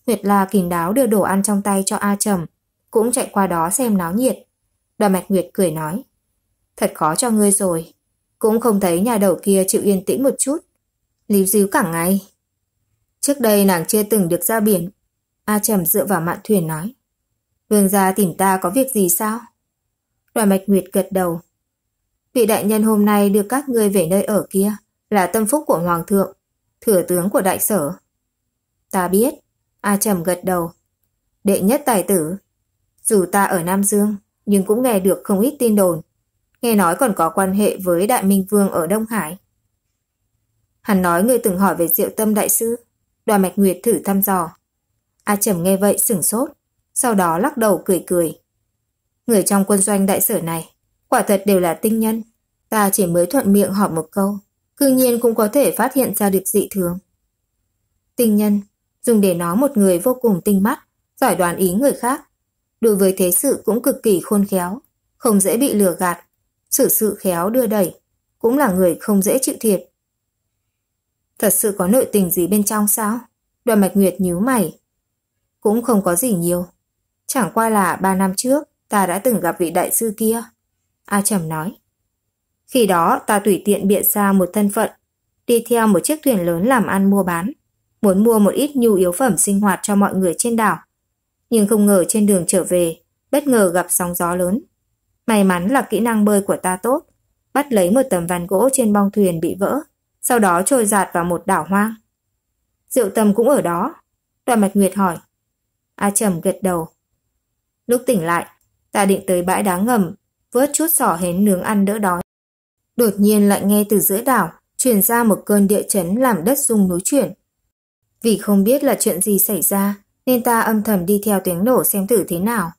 Nguyệt La kín đáo đưa đồ ăn trong tay cho A Trầm. Cũng chạy qua đó xem náo nhiệt. Đoàn Mạch Nguyệt cười nói. Thật khó cho ngươi rồi. Cũng không thấy nhà đầu kia chịu yên tĩnh một chút. Líu díu cả ngày. Trước đây nàng chưa từng được ra biển. A Trầm dựa vào mạn thuyền nói. Vương gia tìm ta có việc gì sao? Đoàn Mạch Nguyệt gật đầu. Vị đại nhân hôm nay đưa các ngươi về nơi ở kia là tâm phúc của Hoàng thượng, thừa tướng của đại sở. Ta biết, A Trầm gật đầu. Đệ nhất tài tử. Dù ta ở Nam Dương, nhưng cũng nghe được không ít tin đồn. Nghe nói còn có quan hệ với Đại Minh Vương ở Đông Hải. Hắn nói người từng hỏi về diệu tâm đại sư. Đoàn Mạch Nguyệt thử thăm dò. A Trầm nghe vậy sửng sốt sau đó lắc đầu cười cười. Người trong quân doanh đại sở này, quả thật đều là tinh nhân. Ta chỉ mới thuận miệng hỏi một câu, cư nhiên cũng có thể phát hiện ra được dị thường. Tinh nhân, dùng để nói một người vô cùng tinh mắt, giỏi đoán ý người khác. Đối với thế sự cũng cực kỳ khôn khéo, không dễ bị lừa gạt, xử sự, sự khéo đưa đẩy, cũng là người không dễ chịu thiệt. Thật sự có nội tình gì bên trong sao? Đoàn Mạch Nguyệt nhíu mày. Cũng không có gì nhiều, Chẳng qua là ba năm trước ta đã từng gặp vị đại sư kia. A Trầm nói. Khi đó ta tùy tiện biện ra một thân phận, đi theo một chiếc thuyền lớn làm ăn mua bán, muốn mua một ít nhu yếu phẩm sinh hoạt cho mọi người trên đảo. Nhưng không ngờ trên đường trở về, bất ngờ gặp sóng gió lớn. May mắn là kỹ năng bơi của ta tốt, bắt lấy một tấm ván gỗ trên bong thuyền bị vỡ, sau đó trôi giạt vào một đảo hoang. Diệu Tâm cũng ở đó. Đoàn Mạch Nguyệt hỏi. A Trầm gật đầu, Lúc tỉnh lại, ta định tới bãi đá ngầm, vớt chút sỏ hến nướng ăn đỡ đói. Đột nhiên lại nghe từ giữa đảo truyền ra một cơn địa chấn làm đất rung núi chuyển. Vì không biết là chuyện gì xảy ra, nên ta âm thầm đi theo tiếng nổ xem thử thế nào.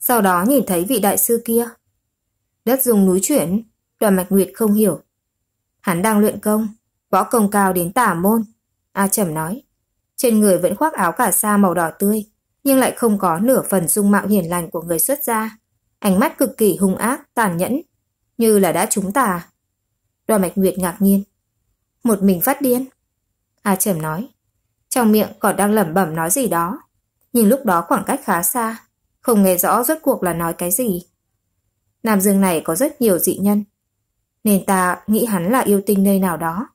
Sau đó nhìn thấy vị đại sư kia. Đất rung núi chuyển, đoàn mạch nguyệt không hiểu. Hắn đang luyện công, võ công cao đến tả môn. A Trầm nói, trên người vẫn khoác áo cả sa màu đỏ tươi, nhưng lại không có nửa phần dung mạo hiền lành của người xuất gia. Ánh mắt cực kỳ hung ác, tàn nhẫn, như là đã trúng tà. Đoàn Mạch Nguyệt ngạc nhiên. Một mình phát điên. A à Trầm nói. Trong miệng còn đang lẩm bẩm nói gì đó. Nhưng lúc đó khoảng cách khá xa, không nghe rõ rốt cuộc là nói cái gì. Nam Dương này có rất nhiều dị nhân. Nên ta nghĩ hắn là yêu tinh nơi nào đó.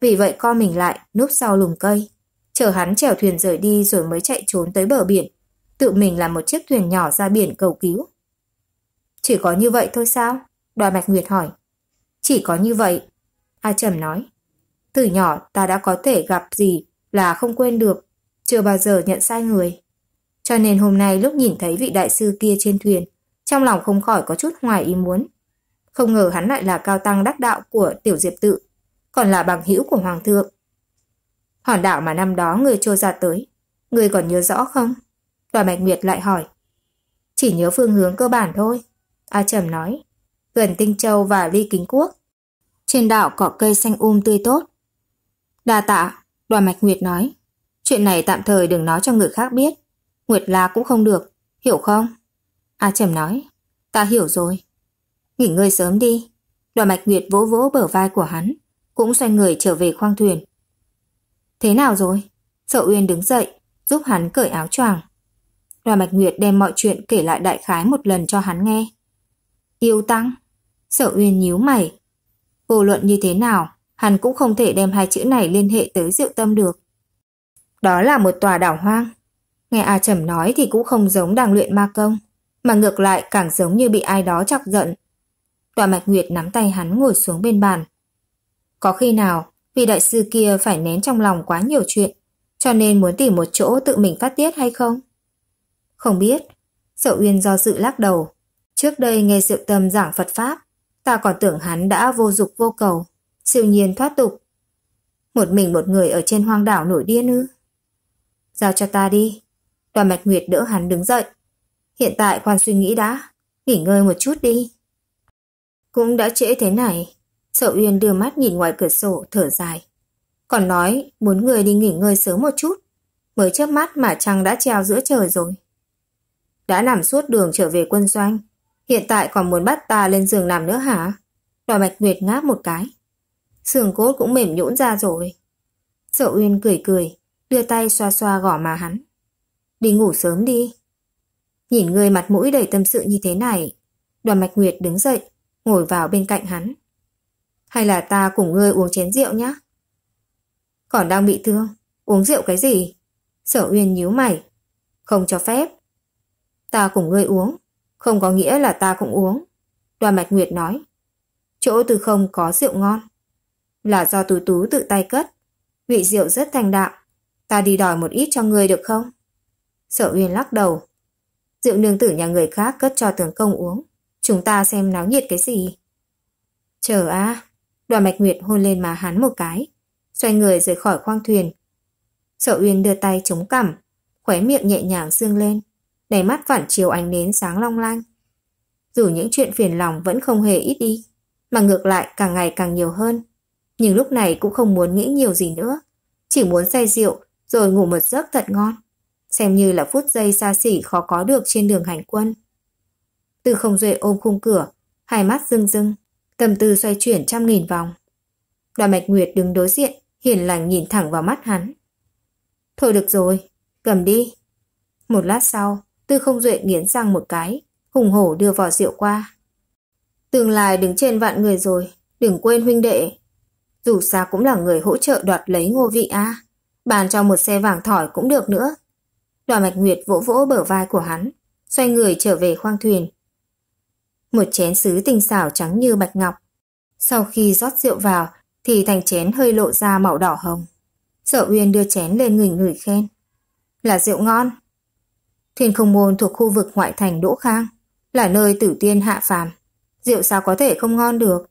Vì vậy co mình lại, núp sau lùm cây. Chờ hắn chèo thuyền rời đi rồi mới chạy trốn tới bờ biển tự mình làm một chiếc thuyền nhỏ ra biển cầu cứu. Chỉ có như vậy thôi sao? Đoàn Bạch Nguyệt hỏi. Chỉ có như vậy. A Trầm nói. Từ nhỏ ta đã có thể gặp gì là không quên được, chưa bao giờ nhận sai người. Cho nên hôm nay lúc nhìn thấy vị đại sư kia trên thuyền, trong lòng không khỏi có chút hoài ý muốn. Không ngờ hắn lại là cao tăng đắc đạo của tiểu diệp tự, còn là bằng hữu của hoàng thượng. Hòn đảo mà năm đó người trôi ra tới, người còn nhớ rõ không? Tòa Bạch Nguyệt lại hỏi. Chỉ nhớ phương hướng cơ bản thôi. A Trầm nói. Gần Tinh Châu và Ly Kính Quốc. Trên đảo có cây xanh um tươi tốt. Đa tạ, Đoàn Mạch Nguyệt nói. Chuyện này tạm thời đừng nói cho người khác biết. Nguyệt La cũng không được, hiểu không? A Trầm nói. Ta hiểu rồi. Nghỉ ngơi sớm đi. Đoàn Mạch Nguyệt vỗ vỗ bờ vai của hắn, cũng xoay người trở về khoang thuyền. Thế nào rồi? Sợ Uyên đứng dậy, giúp hắn cởi áo choàng. Đoàn Bạch Nguyệt đem mọi chuyện kể lại đại khái một lần cho hắn nghe. Yêu tăng. Sở Uyên nhíu mày. Vô luận như thế nào, hắn cũng không thể đem hai chữ này liên hệ tới diệu tâm được. Đó là một tòa đảo hoang. Nghe A Trầm nói thì cũng không giống đang luyện ma công, mà ngược lại càng giống như bị ai đó chọc giận. Đoàn Mạch Nguyệt nắm tay hắn ngồi xuống bên bàn. Có khi nào vì đại sư kia phải nén trong lòng quá nhiều chuyện, cho nên muốn tìm một chỗ tự mình phát tiết hay không? Không biết. Sở Uyên do dự lắc đầu. Trước đây nghe Diệu Tâm giảng Phật Pháp, ta còn tưởng hắn đã vô dục vô cầu, siêu nhiên thoát tục. Một mình một người ở trên hoang đảo nổi điên ư. Giao cho ta đi. Đoàn Mạch Nguyệt đỡ hắn đứng dậy. Hiện tại quan suy nghĩ đã, nghỉ ngơi một chút đi. Cũng đã trễ thế này, Sở Uyên đưa mắt nhìn ngoài cửa sổ thở dài. Còn nói muốn người đi nghỉ ngơi sớm một chút, mới trước mắt mà trăng đã treo giữa trời rồi đã nằm suốt đường trở về quân doanh. Hiện tại còn muốn bắt ta lên giường nằm nữa hả? Đòi mạch Nguyệt ngáp một cái. Sườn cốt cũng mềm nhũn ra rồi. Sợ Uyên cười cười, đưa tay xoa xoa gỏ má hắn. Đi ngủ sớm đi. Nhìn người mặt mũi đầy tâm sự như thế này, đoàn mạch Nguyệt đứng dậy, ngồi vào bên cạnh hắn. Hay là ta cùng ngươi uống chén rượu nhé? Còn đang bị thương, uống rượu cái gì? Sở Uyên nhíu mày. Không cho phép. Ta cùng ngươi uống, không có nghĩa là ta cũng uống. Đoàn Mạch Nguyệt nói. Chỗ từ không có rượu ngon. Là do Tú Tú tự tay cất. Vị rượu rất thanh đạm. Ta đi đòi một ít cho ngươi được không? Sở Uyên lắc đầu. Rượu nương tử nhà người khác cất cho tướng công uống. Chúng ta xem náo nhiệt cái gì. Chờ a Đoàn Mạch Nguyệt hôn lên má hắn một cái. Xoay người rời khỏi khoang thuyền. Sở Uyên đưa tay chống cằm. Khóe miệng nhẹ nhàng dương lên đầy mắt phản chiếu ánh nến sáng long lanh. Dù những chuyện phiền lòng vẫn không hề ít đi, mà ngược lại càng ngày càng nhiều hơn. Nhưng lúc này cũng không muốn nghĩ nhiều gì nữa, chỉ muốn say rượu rồi ngủ một giấc thật ngon, xem như là phút giây xa xỉ khó có được trên đường hành quân. Từ không duệ ôm khung cửa, hai mắt rưng rưng, tâm tư xoay chuyển trăm nghìn vòng. Đoàn Mạch Nguyệt đứng đối diện, hiền lành nhìn thẳng vào mắt hắn. Thôi được rồi, cầm đi. Một lát sau, Tư không duệ nghiến răng một cái, hùng hổ đưa vỏ rượu qua. Tương lai đứng trên vạn người rồi, đừng quên huynh đệ. Dù sao cũng là người hỗ trợ đoạt lấy ngô vị a bàn cho một xe vàng thỏi cũng được nữa. Đoàn mạch nguyệt vỗ vỗ bờ vai của hắn, xoay người trở về khoang thuyền. Một chén sứ tinh xảo trắng như bạch ngọc. Sau khi rót rượu vào thì thành chén hơi lộ ra màu đỏ hồng. Sở Uyên đưa chén lên người người khen. Là rượu ngon, Thiên không môn thuộc khu vực ngoại thành Đỗ Khang, là nơi tử tiên hạ phàm. Rượu sao có thể không ngon được?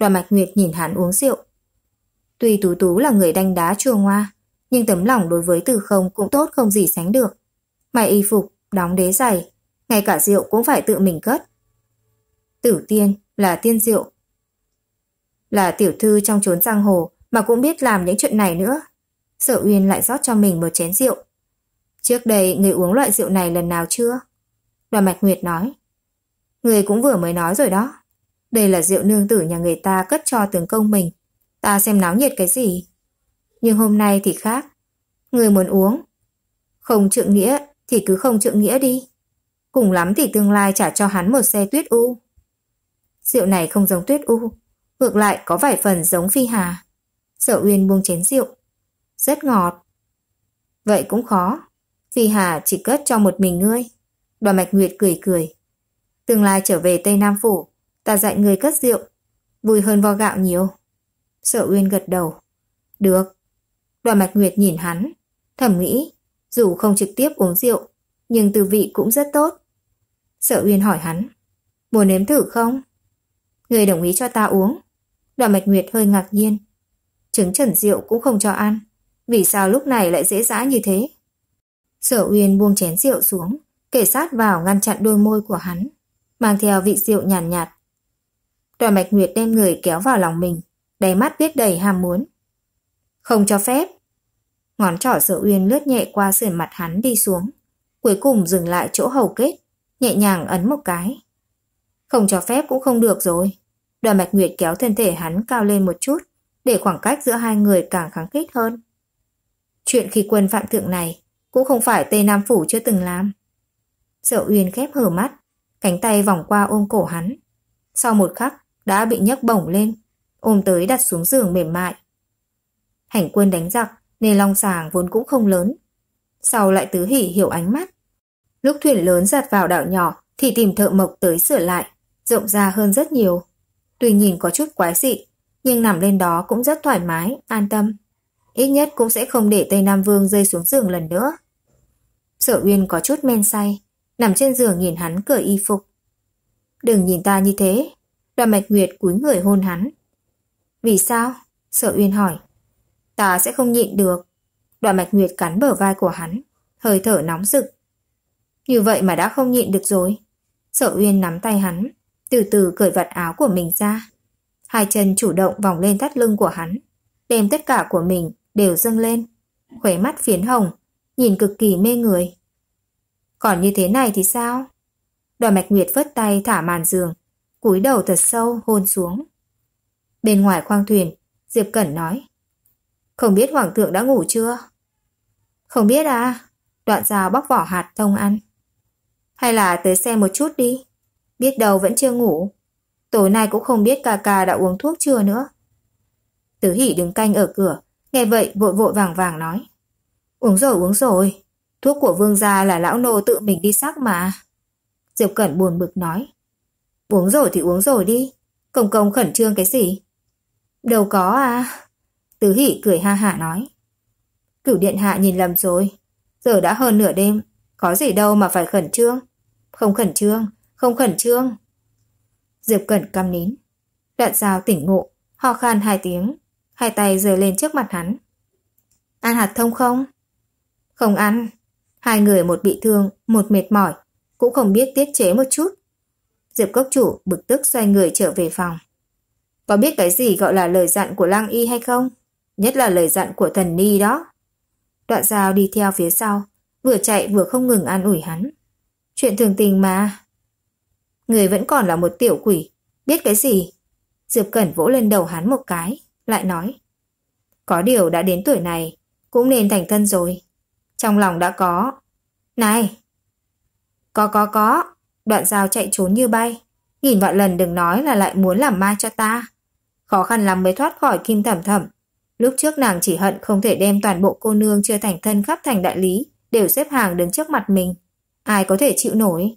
Đoàn Mạch Nguyệt nhìn hắn uống rượu. Tuy Tú Tú là người đanh đá chua ngoa, nhưng tấm lòng đối với Từ Không cũng tốt không gì sánh được. Mày y phục, đóng đế giày, ngay cả rượu cũng phải tự mình cất. Tử tiên là tiên rượu. Là tiểu thư trong chốn giang hồ mà cũng biết làm những chuyện này nữa. Sở Uyên lại rót cho mình một chén rượu, Trước đây người uống loại rượu này lần nào chưa? Đoàn Mạch Nguyệt nói. Người cũng vừa mới nói rồi đó. Đây là rượu nương tử nhà người ta cất cho tướng công mình. Ta xem náo nhiệt cái gì. Nhưng hôm nay thì khác. Người muốn uống. Không trượng nghĩa thì cứ không trượng nghĩa đi. Cùng lắm thì tương lai trả cho hắn một xe tuyết u. Rượu này không giống tuyết u. Ngược lại có vài phần giống phi hà. Sở Uyên buông chén rượu. Rất ngọt. Vậy cũng khó. Thì hà chỉ cất cho một mình ngươi. Đoàn Mạch Nguyệt cười cười. Tương lai trở về Tây Nam Phủ, ta dạy người cất rượu, vui hơn vo gạo nhiều. Sở Uyên gật đầu. Được. Đoàn Mạch Nguyệt nhìn hắn, thầm nghĩ, dù không trực tiếp uống rượu, nhưng từ vị cũng rất tốt. Sở Uyên hỏi hắn, muốn nếm thử không? Người đồng ý cho ta uống. Đoàn Mạch Nguyệt hơi ngạc nhiên. Trứng trần rượu cũng không cho ăn. Vì sao lúc này lại dễ dãi như thế? Sở Uyên buông chén rượu xuống, kể sát vào ngăn chặn đôi môi của hắn, mang theo vị rượu nhàn nhạt, nhạt. Đoàn Bạch Nguyệt đem người kéo vào lòng mình, đầy mắt viết đầy ham muốn. Không cho phép. Ngón trỏ Sở Uyên lướt nhẹ qua sườn mặt hắn đi xuống, cuối cùng dừng lại chỗ hầu kết, nhẹ nhàng ấn một cái. Không cho phép cũng không được rồi. Đoàn Bạch Nguyệt kéo thân thể hắn cao lên một chút, để khoảng cách giữa hai người càng kháng khít hơn. Chuyện khi quân phạm thượng này cũng không phải Tây Nam Phủ chưa từng làm. Diệu Uyên khép hờ mắt, cánh tay vòng qua ôm cổ hắn. Sau một khắc, đã bị nhấc bổng lên, ôm tới đặt xuống giường mềm mại. Hành quân đánh giặc, nên long sàng vốn cũng không lớn. Sau lại tứ hỉ hiểu ánh mắt. Lúc thuyền lớn giặt vào đảo nhỏ thì tìm thợ mộc tới sửa lại, rộng ra hơn rất nhiều. Tuy nhìn có chút quái dị, nhưng nằm lên đó cũng rất thoải mái, an tâm ít nhất cũng sẽ không để Tây Nam Vương rơi xuống giường lần nữa. Sở Uyên có chút men say, nằm trên giường nhìn hắn cởi y phục. Đừng nhìn ta như thế, đoàn mạch nguyệt cúi người hôn hắn. Vì sao? Sở Uyên hỏi. Ta sẽ không nhịn được. Đoàn mạch nguyệt cắn bờ vai của hắn, hơi thở nóng rực. Như vậy mà đã không nhịn được rồi. Sở Uyên nắm tay hắn, từ từ cởi vạt áo của mình ra. Hai chân chủ động vòng lên thắt lưng của hắn, đem tất cả của mình đều dâng lên, khỏe mắt phiến hồng, nhìn cực kỳ mê người. Còn như thế này thì sao? Đoàn Mạch Nguyệt vớt tay thả màn giường, cúi đầu thật sâu hôn xuống. Bên ngoài khoang thuyền, Diệp Cẩn nói. Không biết Hoàng thượng đã ngủ chưa? Không biết à, đoạn dao bóc vỏ hạt thông ăn. Hay là tới xem một chút đi, biết đâu vẫn chưa ngủ. Tối nay cũng không biết ca ca đã uống thuốc chưa nữa. Tứ hỉ đứng canh ở cửa, Nghe vậy vội vội vàng vàng nói. Uống rồi uống rồi, thuốc của vương gia là lão nô tự mình đi sắc mà. Diệp Cẩn buồn bực nói. Uống rồi thì uống rồi đi, công công khẩn trương cái gì? Đâu có à. Tứ hỉ cười ha hả nói. Cửu điện hạ nhìn lầm rồi, giờ đã hơn nửa đêm, có gì đâu mà phải khẩn trương. Không khẩn trương, không khẩn trương. Diệp Cẩn căm nín. Đoạn giao tỉnh ngộ, ho khan hai tiếng, hai tay giơ lên trước mặt hắn. Ăn hạt thông không? Không ăn. Hai người một bị thương, một mệt mỏi, cũng không biết tiết chế một chút. Diệp cốc chủ bực tức xoay người trở về phòng. Có biết cái gì gọi là lời dặn của lang y hay không? Nhất là lời dặn của thần ni đó. Đoạn giao đi theo phía sau, vừa chạy vừa không ngừng an ủi hắn. Chuyện thường tình mà. Người vẫn còn là một tiểu quỷ, biết cái gì? Diệp Cẩn vỗ lên đầu hắn một cái lại nói Có điều đã đến tuổi này, cũng nên thành thân rồi. Trong lòng đã có. Này! Có có có, đoạn dao chạy trốn như bay. Nghìn vạn lần đừng nói là lại muốn làm ma cho ta. Khó khăn lắm mới thoát khỏi kim thẩm thẩm. Lúc trước nàng chỉ hận không thể đem toàn bộ cô nương chưa thành thân khắp thành đại lý, đều xếp hàng đứng trước mặt mình. Ai có thể chịu nổi?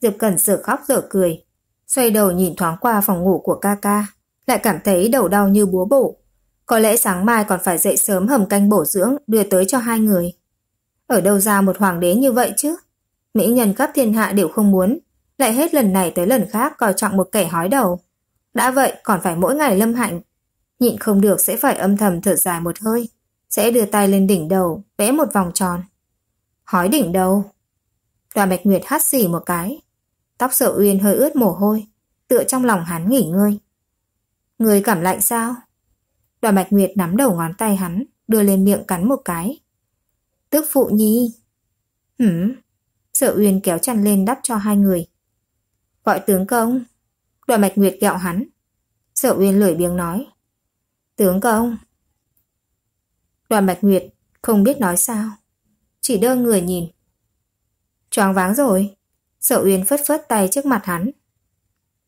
Diệp Cẩn sửa khóc sở cười, xoay đầu nhìn thoáng qua phòng ngủ của ca ca lại cảm thấy đầu đau như búa bổ. Có lẽ sáng mai còn phải dậy sớm hầm canh bổ dưỡng đưa tới cho hai người. Ở đâu ra một hoàng đế như vậy chứ? Mỹ nhân khắp thiên hạ đều không muốn, lại hết lần này tới lần khác coi trọng một kẻ hói đầu. Đã vậy còn phải mỗi ngày lâm hạnh. Nhịn không được sẽ phải âm thầm thở dài một hơi, sẽ đưa tay lên đỉnh đầu, vẽ một vòng tròn. Hói đỉnh đầu. Đoàn Bạch Nguyệt hắt xì một cái. Tóc sợ uyên hơi ướt mồ hôi, tựa trong lòng hắn nghỉ ngơi. Người cảm lạnh sao? Đoàn Bạch Nguyệt nắm đầu ngón tay hắn, đưa lên miệng cắn một cái. Tức phụ nhi. Hửm. Sở Uyên kéo chăn lên đắp cho hai người. Gọi tướng công. Đoàn Bạch Nguyệt kẹo hắn. Sở Uyên lười biếng nói. Tướng công. Đoàn Bạch Nguyệt không biết nói sao. Chỉ đơ người nhìn. Choáng váng rồi. Sở Uyên phất phất tay trước mặt hắn.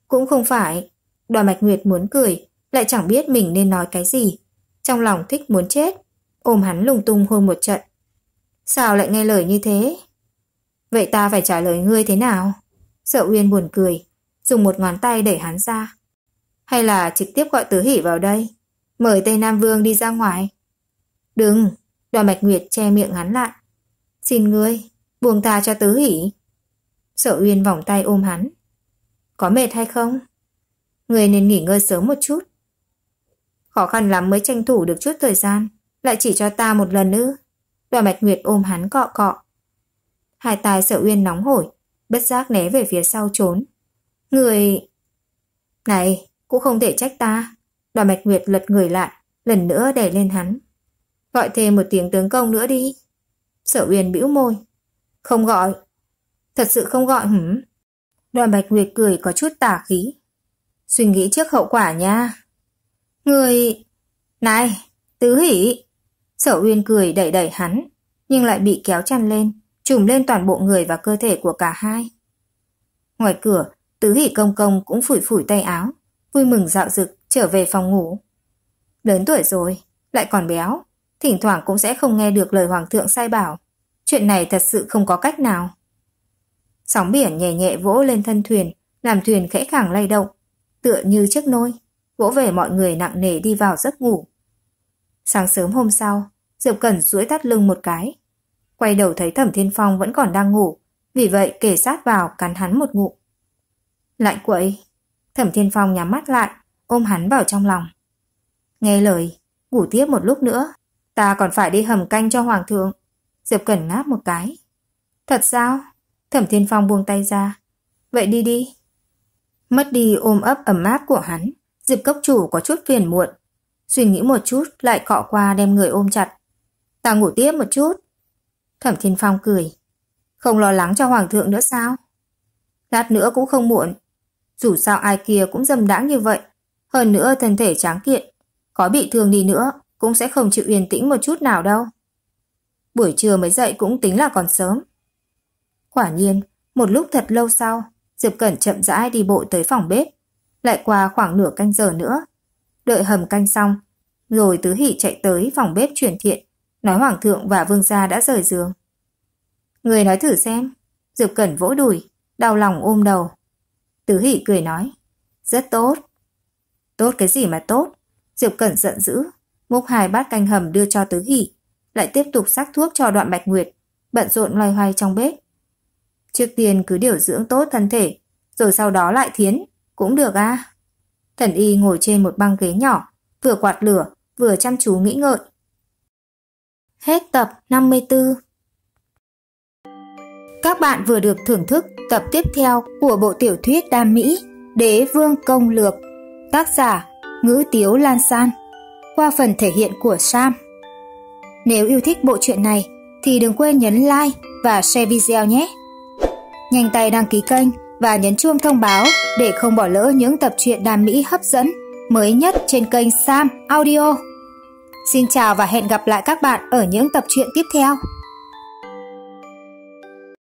Cũng không phải, Đoàn Mạch Nguyệt muốn cười, lại chẳng biết mình nên nói cái gì. Trong lòng thích muốn chết, ôm hắn lung tung hôn một trận. Sao lại nghe lời như thế? Vậy ta phải trả lời ngươi thế nào? Sợ Uyên buồn cười, dùng một ngón tay đẩy hắn ra. Hay là trực tiếp gọi Tứ Hỷ vào đây, mời Tây Nam Vương đi ra ngoài. Đừng, đoàn mạch Nguyệt che miệng hắn lại. Xin ngươi, buông ta cho Tứ Hỷ. Sợ Uyên vòng tay ôm hắn. Có mệt hay không? người nên nghỉ ngơi sớm một chút. Khó khăn lắm mới tranh thủ được chút thời gian, lại chỉ cho ta một lần nữa. Đoàn Bạch Nguyệt ôm hắn cọ cọ. Hai Tài sợ uyên nóng hổi, bất giác né về phía sau trốn. Người... Này, cũng không thể trách ta. Đoàn Bạch Nguyệt lật người lại, lần nữa đẩy lên hắn. Gọi thêm một tiếng tướng công nữa đi. Sở Uyên bĩu môi. Không gọi. Thật sự không gọi hử? Đoàn Bạch Nguyệt cười có chút tà khí. Suy nghĩ trước hậu quả nha. Người... Này, tứ hỉ. Sở Uyên cười đẩy đẩy hắn, nhưng lại bị kéo chăn lên, trùm lên toàn bộ người và cơ thể của cả hai. Ngoài cửa, tứ hỉ công công cũng phủi phủi tay áo, vui mừng dạo dực trở về phòng ngủ. Lớn tuổi rồi, lại còn béo, thỉnh thoảng cũng sẽ không nghe được lời hoàng thượng sai bảo. Chuyện này thật sự không có cách nào. Sóng biển nhẹ nhẹ vỗ lên thân thuyền, làm thuyền khẽ khàng lay động, tựa như chiếc nôi, vỗ về mọi người nặng nề đi vào giấc ngủ. Sáng sớm hôm sau, Diệp Cẩn duỗi tắt lưng một cái. Quay đầu thấy Thẩm Thiên Phong vẫn còn đang ngủ, vì vậy kể sát vào cắn hắn một ngụm. Lại quậy, Thẩm Thiên Phong nhắm mắt lại, ôm hắn vào trong lòng. Nghe lời, ngủ tiếp một lúc nữa, ta còn phải đi hầm canh cho Hoàng thượng. Diệp Cẩn ngáp một cái. Thật sao? Thẩm Thiên Phong buông tay ra. Vậy đi đi, Mất đi ôm ấp ấm áp của hắn, Diệp Cốc Chủ có chút phiền muộn. Suy nghĩ một chút lại cọ qua đem người ôm chặt. Ta ngủ tiếp một chút. Thẩm Thiên Phong cười. Không lo lắng cho Hoàng thượng nữa sao? Lát nữa cũng không muộn. Dù sao ai kia cũng dâm đãng như vậy. Hơn nữa thân thể tráng kiện. Có bị thương đi nữa cũng sẽ không chịu yên tĩnh một chút nào đâu. Buổi trưa mới dậy cũng tính là còn sớm. Quả nhiên, một lúc thật lâu sau, Diệp Cẩn chậm rãi đi bộ tới phòng bếp, lại qua khoảng nửa canh giờ nữa. Đợi hầm canh xong, rồi Tứ Hỷ chạy tới phòng bếp truyền thiện, nói Hoàng thượng và Vương gia đã rời giường. Người nói thử xem, Diệp Cẩn vỗ đùi, đau lòng ôm đầu. Tứ Hỷ cười nói, rất tốt. Tốt cái gì mà tốt, Diệp Cẩn giận dữ, múc hai bát canh hầm đưa cho Tứ Hỷ, lại tiếp tục sắc thuốc cho đoạn Bạch Nguyệt, bận rộn loay hoay trong bếp. Trước tiên cứ điều dưỡng tốt thân thể, rồi sau đó lại thiến, cũng được à. Thần y ngồi trên một băng ghế nhỏ, vừa quạt lửa, vừa chăm chú nghĩ ngợi. Hết tập 54 Các bạn vừa được thưởng thức tập tiếp theo của bộ tiểu thuyết Đam Mỹ Đế Vương Công Lược Tác giả Ngữ Tiếu Lan San Qua phần thể hiện của Sam Nếu yêu thích bộ truyện này thì đừng quên nhấn like và share video nhé! nhanh tay đăng ký kênh và nhấn chuông thông báo để không bỏ lỡ những tập truyện đam mỹ hấp dẫn mới nhất trên kênh Sam Audio. Xin chào và hẹn gặp lại các bạn ở những tập truyện tiếp theo.